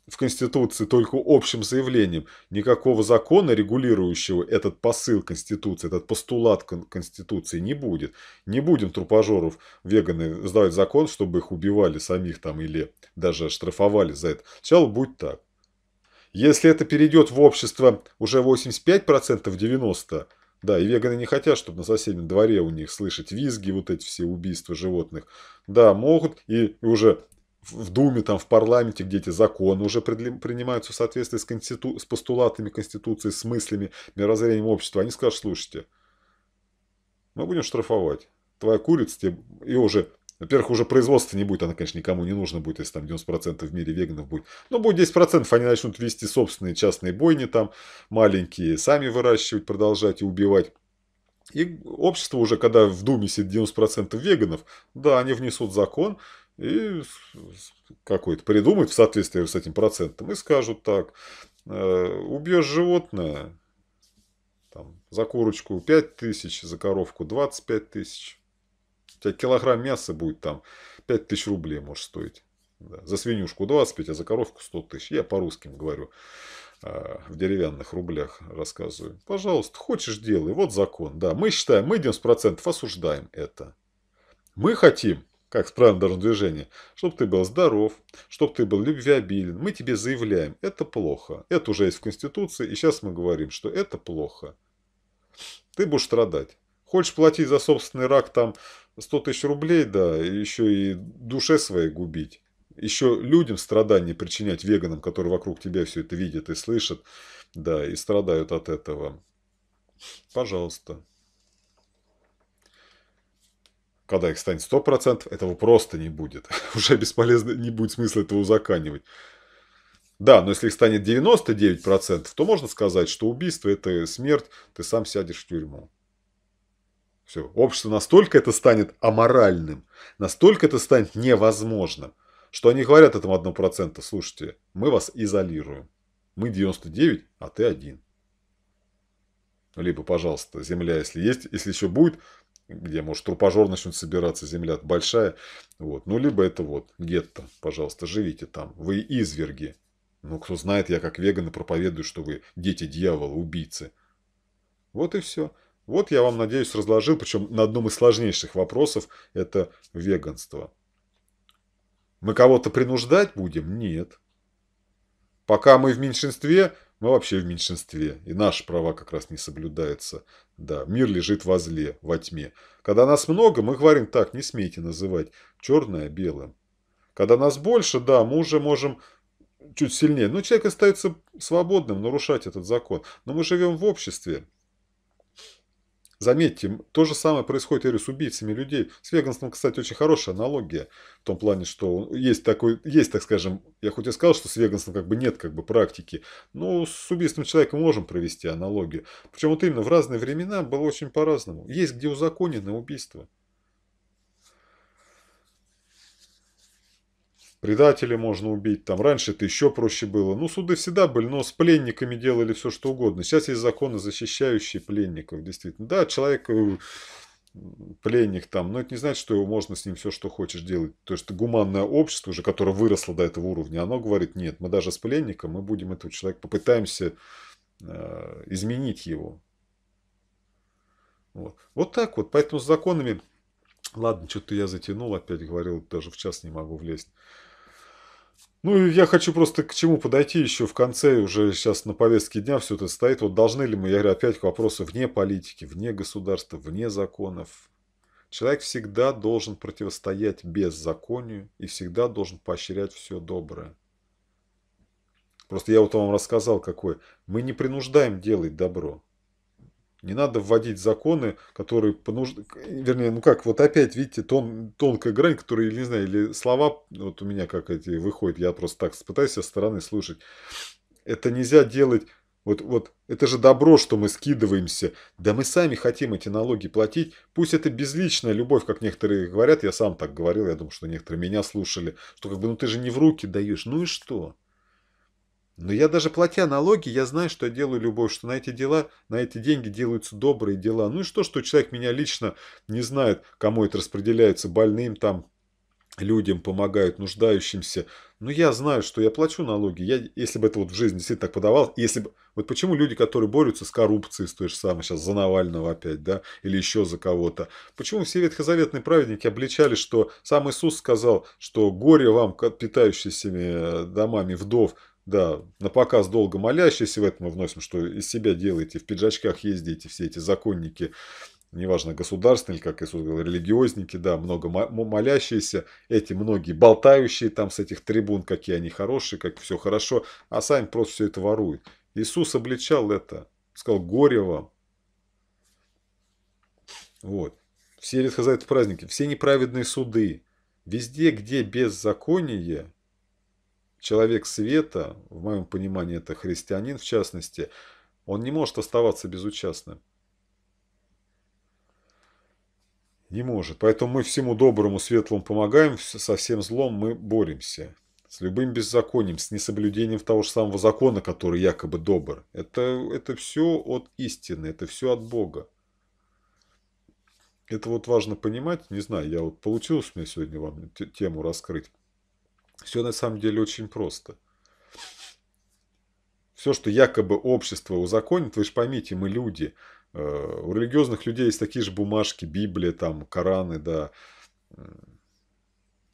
в Конституции, только общим заявлением, никакого закона, регулирующего этот посыл Конституции, этот постулат Конституции не будет. Не будем трупожоров веганы сдавать закон, чтобы их убивали самих там или даже штрафовали за это. Сначала будет так. Если это перейдет в общество уже 85%, 90%, да, и веганы не хотят, чтобы на соседнем дворе у них слышать визги, вот эти все убийства животных. Да, могут, и уже в Думе, там, в парламенте, где эти законы уже принимаются в соответствии с, конститу... с постулатами Конституции, с мыслями, мирозрением общества, они скажут, слушайте, мы будем штрафовать. Твоя курица тебе... И уже во-первых, уже производство не будет, она, конечно, никому не нужна будет, если там 90% в мире веганов будет. Но будет 10%, они начнут вести собственные частные бойни там, маленькие, сами выращивать, продолжать и убивать. И общество уже, когда в Думе сидит 90% веганов, да, они внесут закон и какой-то придумают в соответствии с этим процентом и скажут так, э, убьешь животное, там, за курочку 5 тысяч, за коровку 25 тысяч, у тебя килограмм мяса будет там 5000 рублей может стоить. Да. За свинюшку 25, а за коровку 100 тысяч. Я по-русским говорю, а, в деревянных рублях рассказываю. Пожалуйста, хочешь делай, вот закон. Да, мы считаем, мы 90% осуждаем это. Мы хотим, как с правилом дорожного движения, чтобы ты был здоров, чтобы ты был любвеобилен. Мы тебе заявляем, это плохо. Это уже есть в Конституции, и сейчас мы говорим, что это плохо. Ты будешь страдать. Хочешь платить за собственный рак там 100 тысяч рублей, да, еще и душе своей губить. Еще людям страдания причинять, веганам, которые вокруг тебя все это видят и слышат, да, и страдают от этого. Пожалуйста. Когда их станет 100%, этого просто не будет. <laughs> Уже бесполезно, не будет смысла этого узаканивать. Да, но если их станет 99%, то можно сказать, что убийство – это смерть, ты сам сядешь в тюрьму. Все. Общество настолько это станет аморальным, настолько это станет невозможным, что они говорят этому 1%, слушайте, мы вас изолируем. Мы 99, а ты один. Либо, пожалуйста, земля, если есть, если еще будет, где, может, трупожор начнет собираться, земля большая. Вот. Ну, либо это вот гетто, пожалуйста, живите там. Вы изверги. Ну, кто знает, я как веган и проповедую, что вы дети дьявола, убийцы. Вот и все. Вот я вам, надеюсь, разложил, причем на одном из сложнейших вопросов – это веганство. Мы кого-то принуждать будем? Нет. Пока мы в меньшинстве, мы вообще в меньшинстве, и наши права как раз не соблюдаются. Да, мир лежит во зле, во тьме. Когда нас много, мы говорим так, не смейте называть черное белым. Когда нас больше, да, мы уже можем чуть сильнее. Но ну, человек остается свободным нарушать этот закон. Но мы живем в обществе, Заметьте, то же самое происходит и с убийцами людей. С веганством, кстати, очень хорошая аналогия. В том плане, что есть такой, есть, так скажем, я хоть и сказал, что с веганством как бы нет как бы практики, но с убийством человека мы можем провести аналогию. Причем вот именно в разные времена было очень по-разному. Есть где узаконенное убийство. Предателя можно убить, там раньше это еще проще было. Ну, суды всегда были, но с пленниками делали все, что угодно. Сейчас есть законы, защищающие пленников, действительно. Да, человек э, пленник там, но это не значит, что его можно с ним все, что хочешь делать. То есть гуманное общество уже, которое выросло до этого уровня, оно говорит, нет, мы даже с пленником, мы будем этого человека, попытаемся э, изменить его. Вот. вот так вот, поэтому с законами... Ладно, что-то я затянул, опять говорил, даже в час не могу влезть. Ну я хочу просто к чему подойти еще в конце, уже сейчас на повестке дня все это стоит. Вот должны ли мы, я говорю, опять к вопросу вне политики, вне государства, вне законов. Человек всегда должен противостоять беззаконию и всегда должен поощрять все доброе. Просто я вот вам рассказал какой. Мы не принуждаем делать добро. Не надо вводить законы, которые понуждают... Вернее, ну как, вот опять, видите, тон, тонкая грань, которая, или не знаю, или слова, вот у меня как эти выходят, я просто так пытаюсь со стороны слушать. Это нельзя делать... Вот, вот это же добро, что мы скидываемся. Да мы сами хотим эти налоги платить. Пусть это безличная любовь, как некоторые говорят. Я сам так говорил, я думаю, что некоторые меня слушали. Что как бы, ну ты же не в руки даешь. Ну и что? Но я даже платя налоги, я знаю, что я делаю любовь, что на эти дела, на эти деньги делаются добрые дела. Ну и что, что человек меня лично не знает, кому это распределяется, больным там, людям помогают, нуждающимся. Но я знаю, что я плачу налоги. Я, если бы это вот в жизни действительно так подавал если бы... Вот почему люди, которые борются с коррупцией, с той же самой, сейчас за Навального опять, да, или еще за кого-то, почему все ветхозаветные праведники обличали, что сам Иисус сказал, что горе вам, питающимися э, домами вдов, да, на показ долго молящийся, в этом мы вносим, что из себя делаете, в пиджачках ездите, все эти законники, неважно, государственные, как Иисус говорил, религиозники, да, много молящиеся, эти многие болтающие там с этих трибун, какие они хорошие, как все хорошо, а сами просто все это воруют. Иисус обличал это, сказал, горе вам. Вот. Все ветхозаветные праздники, все неправедные суды, везде, где беззаконие – человек света, в моем понимании это христианин в частности, он не может оставаться безучастным. Не может. Поэтому мы всему доброму, светлому помогаем, со всем злом мы боремся. С любым беззаконием, с несоблюдением того же самого закона, который якобы добр. Это, это все от истины, это все от Бога. Это вот важно понимать. Не знаю, я вот получилось мне сегодня вам тему раскрыть. Все на самом деле очень просто. Все, что якобы общество узаконит, вы же поймите, мы люди. Э, у религиозных людей есть такие же бумажки, Библия, там, Кораны, да.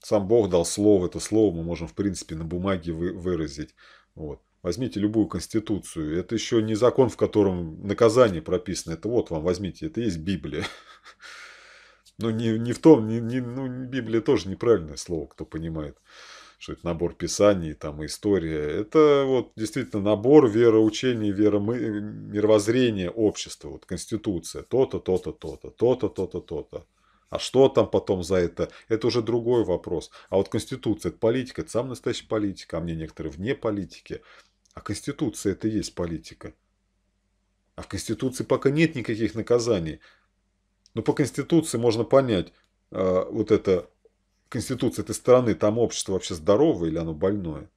Сам Бог дал слово, это слово мы можем, в принципе, на бумаге выразить. Вот. Возьмите любую конституцию. Это еще не закон, в котором наказание прописано. Это вот вам, возьмите, это есть Библия. <laughs> Но ну, не, не в том, не, не, ну, Библия тоже неправильное слово, кто понимает что это набор писаний, там, история. Это вот действительно набор вероучений, веромы... Э, мировоззрения общества, вот конституция. То-то, то-то, то-то, то-то, то-то, то-то. А что там потом за это? Это уже другой вопрос. А вот конституция – это политика, это сам настоящая политика, а мне некоторые вне политики. А конституция – это и есть политика. А в конституции пока нет никаких наказаний. Но по конституции можно понять э, вот это конституции этой страны, там общество вообще здоровое или оно больное?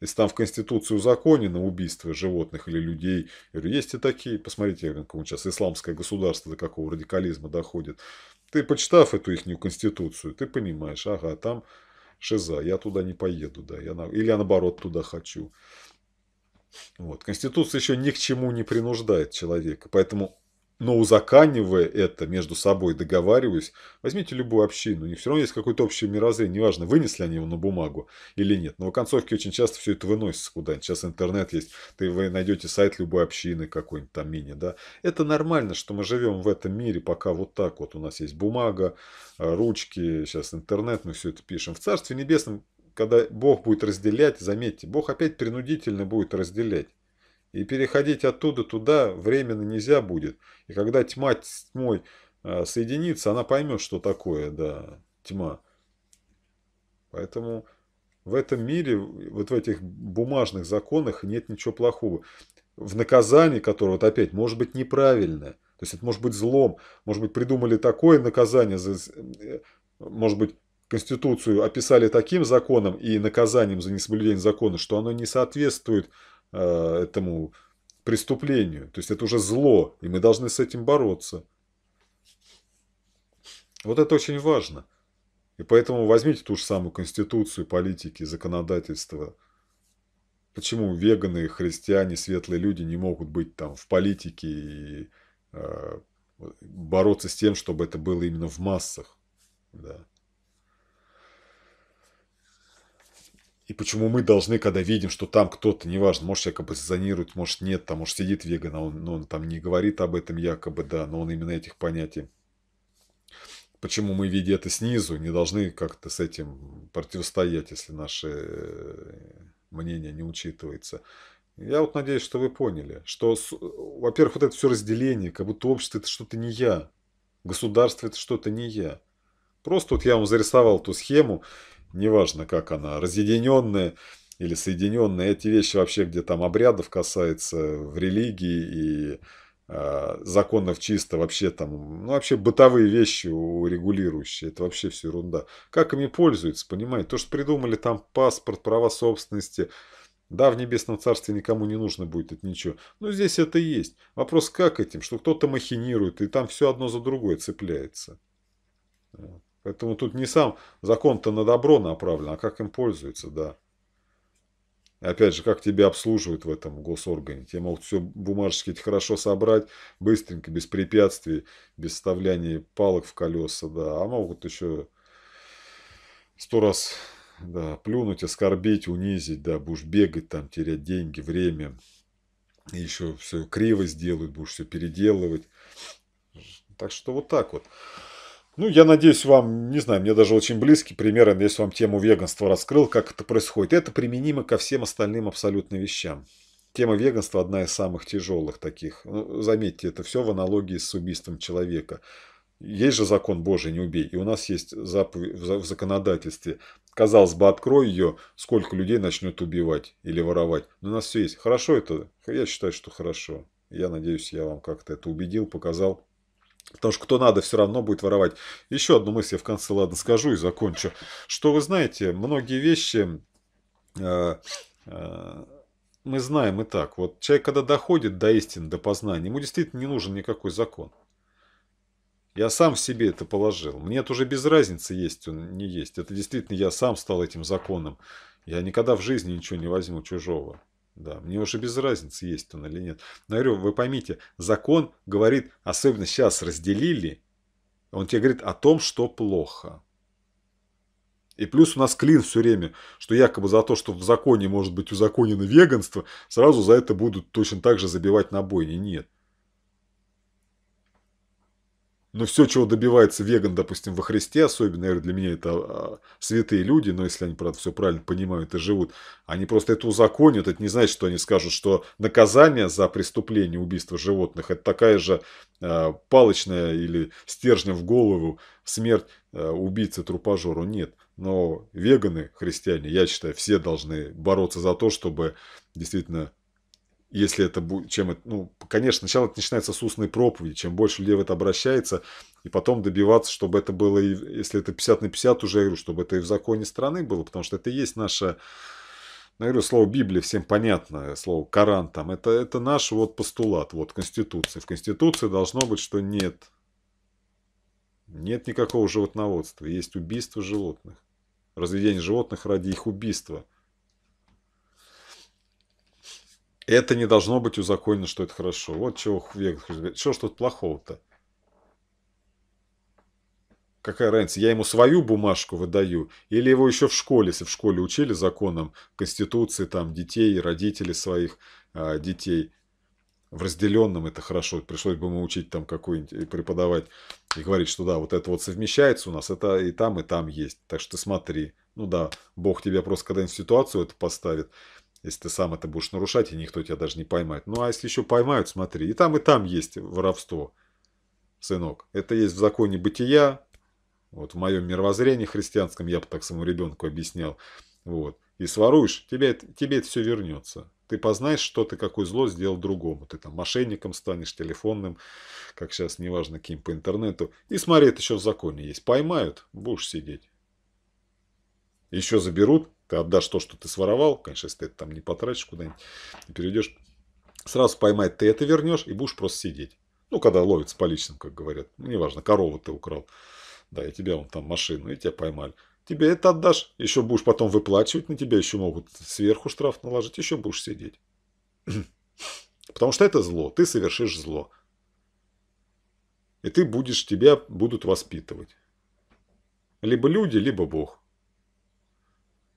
Если там в Конституции узаконено убийство животных или людей, я говорю, есть и такие, посмотрите, как он сейчас исламское государство до какого радикализма доходит. Ты, почитав эту ихнюю Конституцию, ты понимаешь, ага, там шиза, я туда не поеду, да, я на... или я наоборот туда хочу. Вот. Конституция еще ни к чему не принуждает человека, поэтому но узаканивая это между собой, договариваясь, возьмите любую общину, у них все равно есть какое-то общее мирозрение, неважно, вынесли они его на бумагу или нет. Но в концовке очень часто все это выносится куда-нибудь. Сейчас интернет есть, ты вы найдете сайт любой общины какой-нибудь там мини, да. Это нормально, что мы живем в этом мире пока вот так вот. У нас есть бумага, э, ручки, сейчас интернет, мы все это пишем. В Царстве Небесном, когда Бог будет разделять, заметьте, Бог опять принудительно будет разделять. И переходить оттуда туда временно нельзя будет. И когда тьма с тьмой а, соединится, она поймет, что такое, да, тьма. Поэтому в этом мире, вот в этих бумажных законах нет ничего плохого. В наказании, которое вот опять может быть неправильное, то есть это может быть злом, может быть придумали такое наказание, за, э, может быть Конституцию описали таким законом и наказанием за несоблюдение закона, что оно не соответствует Э, этому преступлению. То есть это уже зло, и мы должны с этим бороться. Вот это очень важно. И поэтому возьмите ту же самую конституцию политики, законодательство. Почему веганы, христиане, светлые люди не могут быть там в политике и э, бороться с тем, чтобы это было именно в массах? Да. И почему мы должны, когда видим, что там кто-то, неважно, может, якобы зонирует, может, нет, там, может, сидит веган, а он, но ну, он там не говорит об этом якобы, да, но он именно этих понятий. Почему мы, видя это снизу, не должны как-то с этим противостоять, если наше э, мнение не учитывается. Я вот надеюсь, что вы поняли, что, во-первых, вот это все разделение, как будто общество – это что-то не я, государство – это что-то не я. Просто вот я вам зарисовал ту схему, неважно как она, разъединенная или соединенная, эти вещи вообще, где там обрядов касается, в религии и э, законов чисто вообще там, ну вообще бытовые вещи урегулирующие, это вообще все ерунда. Как ими пользуются, понимаете? То, что придумали там паспорт, права собственности, да, в небесном царстве никому не нужно будет это ничего. Но здесь это есть. Вопрос как этим, что кто-то махинирует, и там все одно за другое цепляется. Вот. Поэтому тут не сам закон-то на добро направлен, а как им пользуются, да. И опять же, как тебя обслуживают в этом госоргане. Тебе могут все бумажечки хорошо собрать, быстренько, без препятствий, без вставления палок в колеса, да. А могут еще сто раз да, плюнуть, оскорбить, унизить, да, будешь бегать там, терять деньги, время. И еще все криво сделают, будешь все переделывать. Так что вот так вот. Ну, я надеюсь, вам, не знаю, мне даже очень близкий пример, если вам тему веганства раскрыл, как это происходит. Это применимо ко всем остальным абсолютно вещам. Тема веганства одна из самых тяжелых таких. Ну, заметьте, это все в аналогии с убийством человека. Есть же закон Божий, не убей. И у нас есть в законодательстве. Казалось бы, открой ее, сколько людей начнет убивать или воровать. Но у нас все есть. Хорошо это? Я считаю, что хорошо. Я надеюсь, я вам как-то это убедил, показал. Потому что кто надо, все равно будет воровать. Еще одну мысль я в конце, ладно, скажу и закончу. Что вы знаете, многие вещи э, э, мы знаем и так. Вот человек, когда доходит до истины, до познания, ему действительно не нужен никакой закон. Я сам в себе это положил. Мне это уже без разницы, есть он, не есть. Это действительно я сам стал этим законом. Я никогда в жизни ничего не возьму чужого. Да, мне уже без разницы, есть он или нет. Но я говорю, вы поймите, закон говорит, особенно сейчас разделили, он тебе говорит о том, что плохо. И плюс у нас клин все время, что якобы за то, что в законе может быть узаконено веганство, сразу за это будут точно так же забивать на бойне. Нет но все, чего добивается веган, допустим, во Христе, особенно, наверное, для меня это а, святые люди, но если они, правда, все правильно понимают и живут, они просто это узаконят, это не значит, что они скажут, что наказание за преступление убийства животных, это такая же а, палочная или стержня в голову смерть а, убийцы трупажеру. Нет, но веганы, христиане, я считаю, все должны бороться за то, чтобы действительно если это будет, чем это, ну, конечно, сначала это начинается с устной проповеди, чем больше людей в это обращается, и потом добиваться, чтобы это было, и, если это 50 на 50 уже, я говорю, чтобы это и в законе страны было, потому что это и есть наша, ну, я говорю, слово Библия всем понятно, слово Коран там, это, это наш вот постулат, вот Конституция. В Конституции должно быть, что нет, нет никакого животноводства, есть убийство животных, разведение животных ради их убийства – Это не должно быть узаконено, что это хорошо. Вот чего век. Что ж тут плохого-то? Какая разница, я ему свою бумажку выдаю, или его еще в школе, если в школе учили законам Конституции, там, детей, родителей своих а, детей. В разделенном это хорошо, пришлось бы ему учить там какую-нибудь, преподавать, и говорить, что да, вот это вот совмещается у нас, это и там, и там есть, так что смотри. Ну да, Бог тебя просто когда-нибудь ситуацию это поставит, если ты сам это будешь нарушать, и никто тебя даже не поймает. Ну, а если еще поймают, смотри. И там, и там есть воровство, сынок. Это есть в законе бытия. Вот в моем мировоззрении христианском я бы так самому ребенку объяснял. Вот. И своруешь, тебе, тебе это все вернется. Ты познаешь, что ты, какое зло сделал другому. Ты там мошенником станешь, телефонным, как сейчас, неважно, кем по интернету. И смотри, это еще в законе есть. Поймают, будешь сидеть. Еще заберут, ты отдашь то, что ты своровал, конечно, если ты это там не потратишь куда-нибудь, перейдешь, сразу поймает, ты это вернешь и будешь просто сидеть. Ну, когда ловят с личным, как говорят. Ну, неважно, корову ты украл. Да, и тебя вон там машину, и тебя поймали. Тебе это отдашь, еще будешь потом выплачивать, на тебя еще могут сверху штраф наложить, еще будешь сидеть. <clears throat> Потому что это зло, ты совершишь зло. И ты будешь, тебя будут воспитывать. Либо люди, либо Бог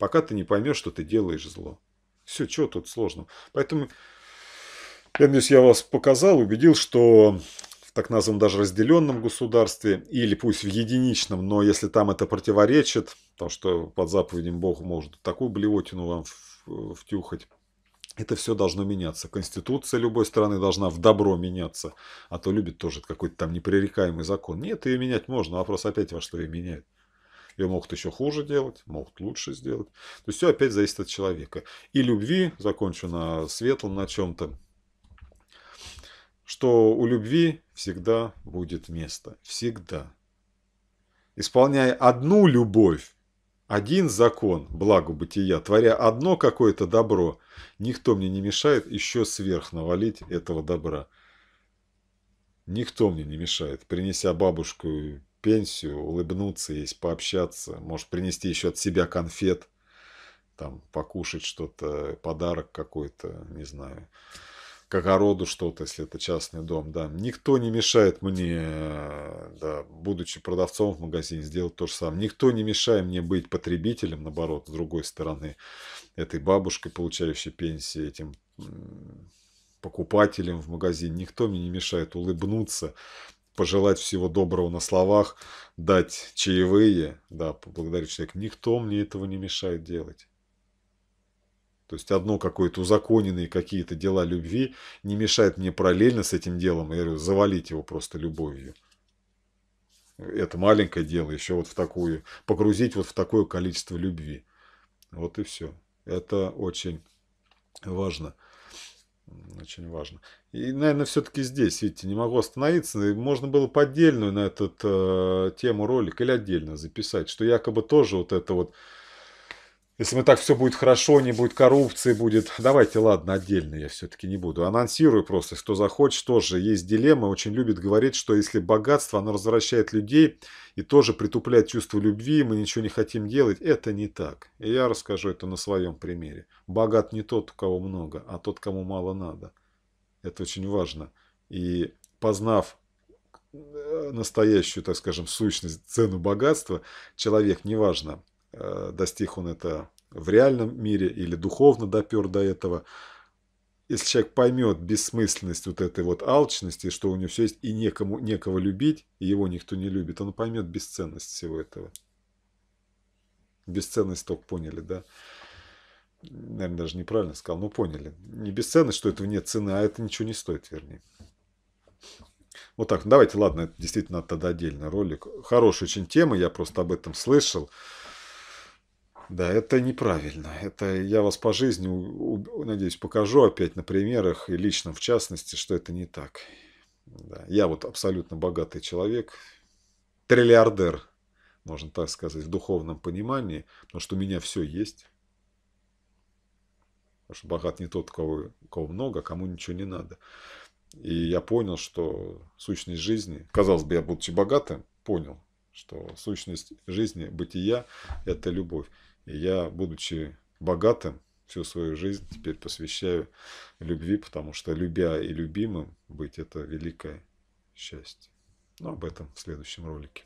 пока ты не поймешь, что ты делаешь зло. Все, что тут сложно. Поэтому, я надеюсь, я вас показал, убедил, что в так называемом даже разделенном государстве, или пусть в единичном, но если там это противоречит, то что под заповедям Бог может такую блевотину вам э, втюхать, это все должно меняться. Конституция любой страны должна в добро меняться. А то любит тоже какой-то там непререкаемый закон. Нет, ее менять можно. Вопрос опять во что ее менять. Ее могут еще хуже делать, могут лучше сделать. То есть все опять зависит от человека. И любви закончу на светлом на чем-то что у любви всегда будет место. Всегда. Исполняя одну любовь, один закон, благо бытия, творя одно какое-то добро, никто мне не мешает еще сверх навалить этого добра. Никто мне не мешает, принеся бабушку пенсию, улыбнуться есть, пообщаться, может принести еще от себя конфет, там покушать что-то, подарок какой-то, не знаю, к огороду что-то, если это частный дом, да. Никто не мешает мне, да, будучи продавцом в магазине, сделать то же самое. Никто не мешает мне быть потребителем, наоборот, с другой стороны, этой бабушкой, получающей пенсии, этим покупателем в магазине. Никто мне не мешает улыбнуться, пожелать всего доброго на словах, дать чаевые, да, поблагодарить человека. Никто мне этого не мешает делать. То есть одно какое-то узаконенные какие-то дела любви не мешает мне параллельно с этим делом, я говорю, завалить его просто любовью. Это маленькое дело, еще вот в такую, погрузить вот в такое количество любви. Вот и все. Это очень важно. Очень важно. И, наверное, все-таки здесь, видите, не могу остановиться. Можно было по отдельную на эту э, тему ролик или отдельно записать, что якобы тоже вот это вот если мы так все будет хорошо, не будет коррупции, будет... Давайте, ладно, отдельно я все-таки не буду. Анонсирую просто, кто захочет, тоже есть дилемма. Очень любит говорить, что если богатство, оно развращает людей и тоже притупляет чувство любви, мы ничего не хотим делать. Это не так. И я расскажу это на своем примере. Богат не тот, у кого много, а тот, кому мало надо. Это очень важно. И познав э, настоящую, так скажем, сущность, цену богатства, человек, неважно, Э, достиг он это в реальном мире или духовно допер до этого. Если человек поймет бессмысленность вот этой вот алчности, что у него все есть и некому, некого любить, и его никто не любит, он поймет бесценность всего этого. Бесценность только поняли, да? Наверное, даже неправильно сказал, но поняли. Не бесценность, что этого нет цены, а это ничего не стоит, вернее. Вот так, давайте, ладно, это действительно тогда отдельный ролик. Хорошая очень тема, я просто об этом слышал. Да, это неправильно. Это я вас по жизни, надеюсь, покажу опять на примерах и лично в частности, что это не так. Да. Я вот абсолютно богатый человек, триллиардер, можно так сказать, в духовном понимании, потому что у меня все есть. Потому что богат не тот, у кого, у кого много, а кому ничего не надо. И я понял, что сущность жизни, казалось бы, я будучи богатым, понял, что сущность жизни, бытия – это любовь. И я, будучи богатым, всю свою жизнь теперь посвящаю любви, потому что любя и любимым быть – это великое счастье. Но ну, об этом в следующем ролике.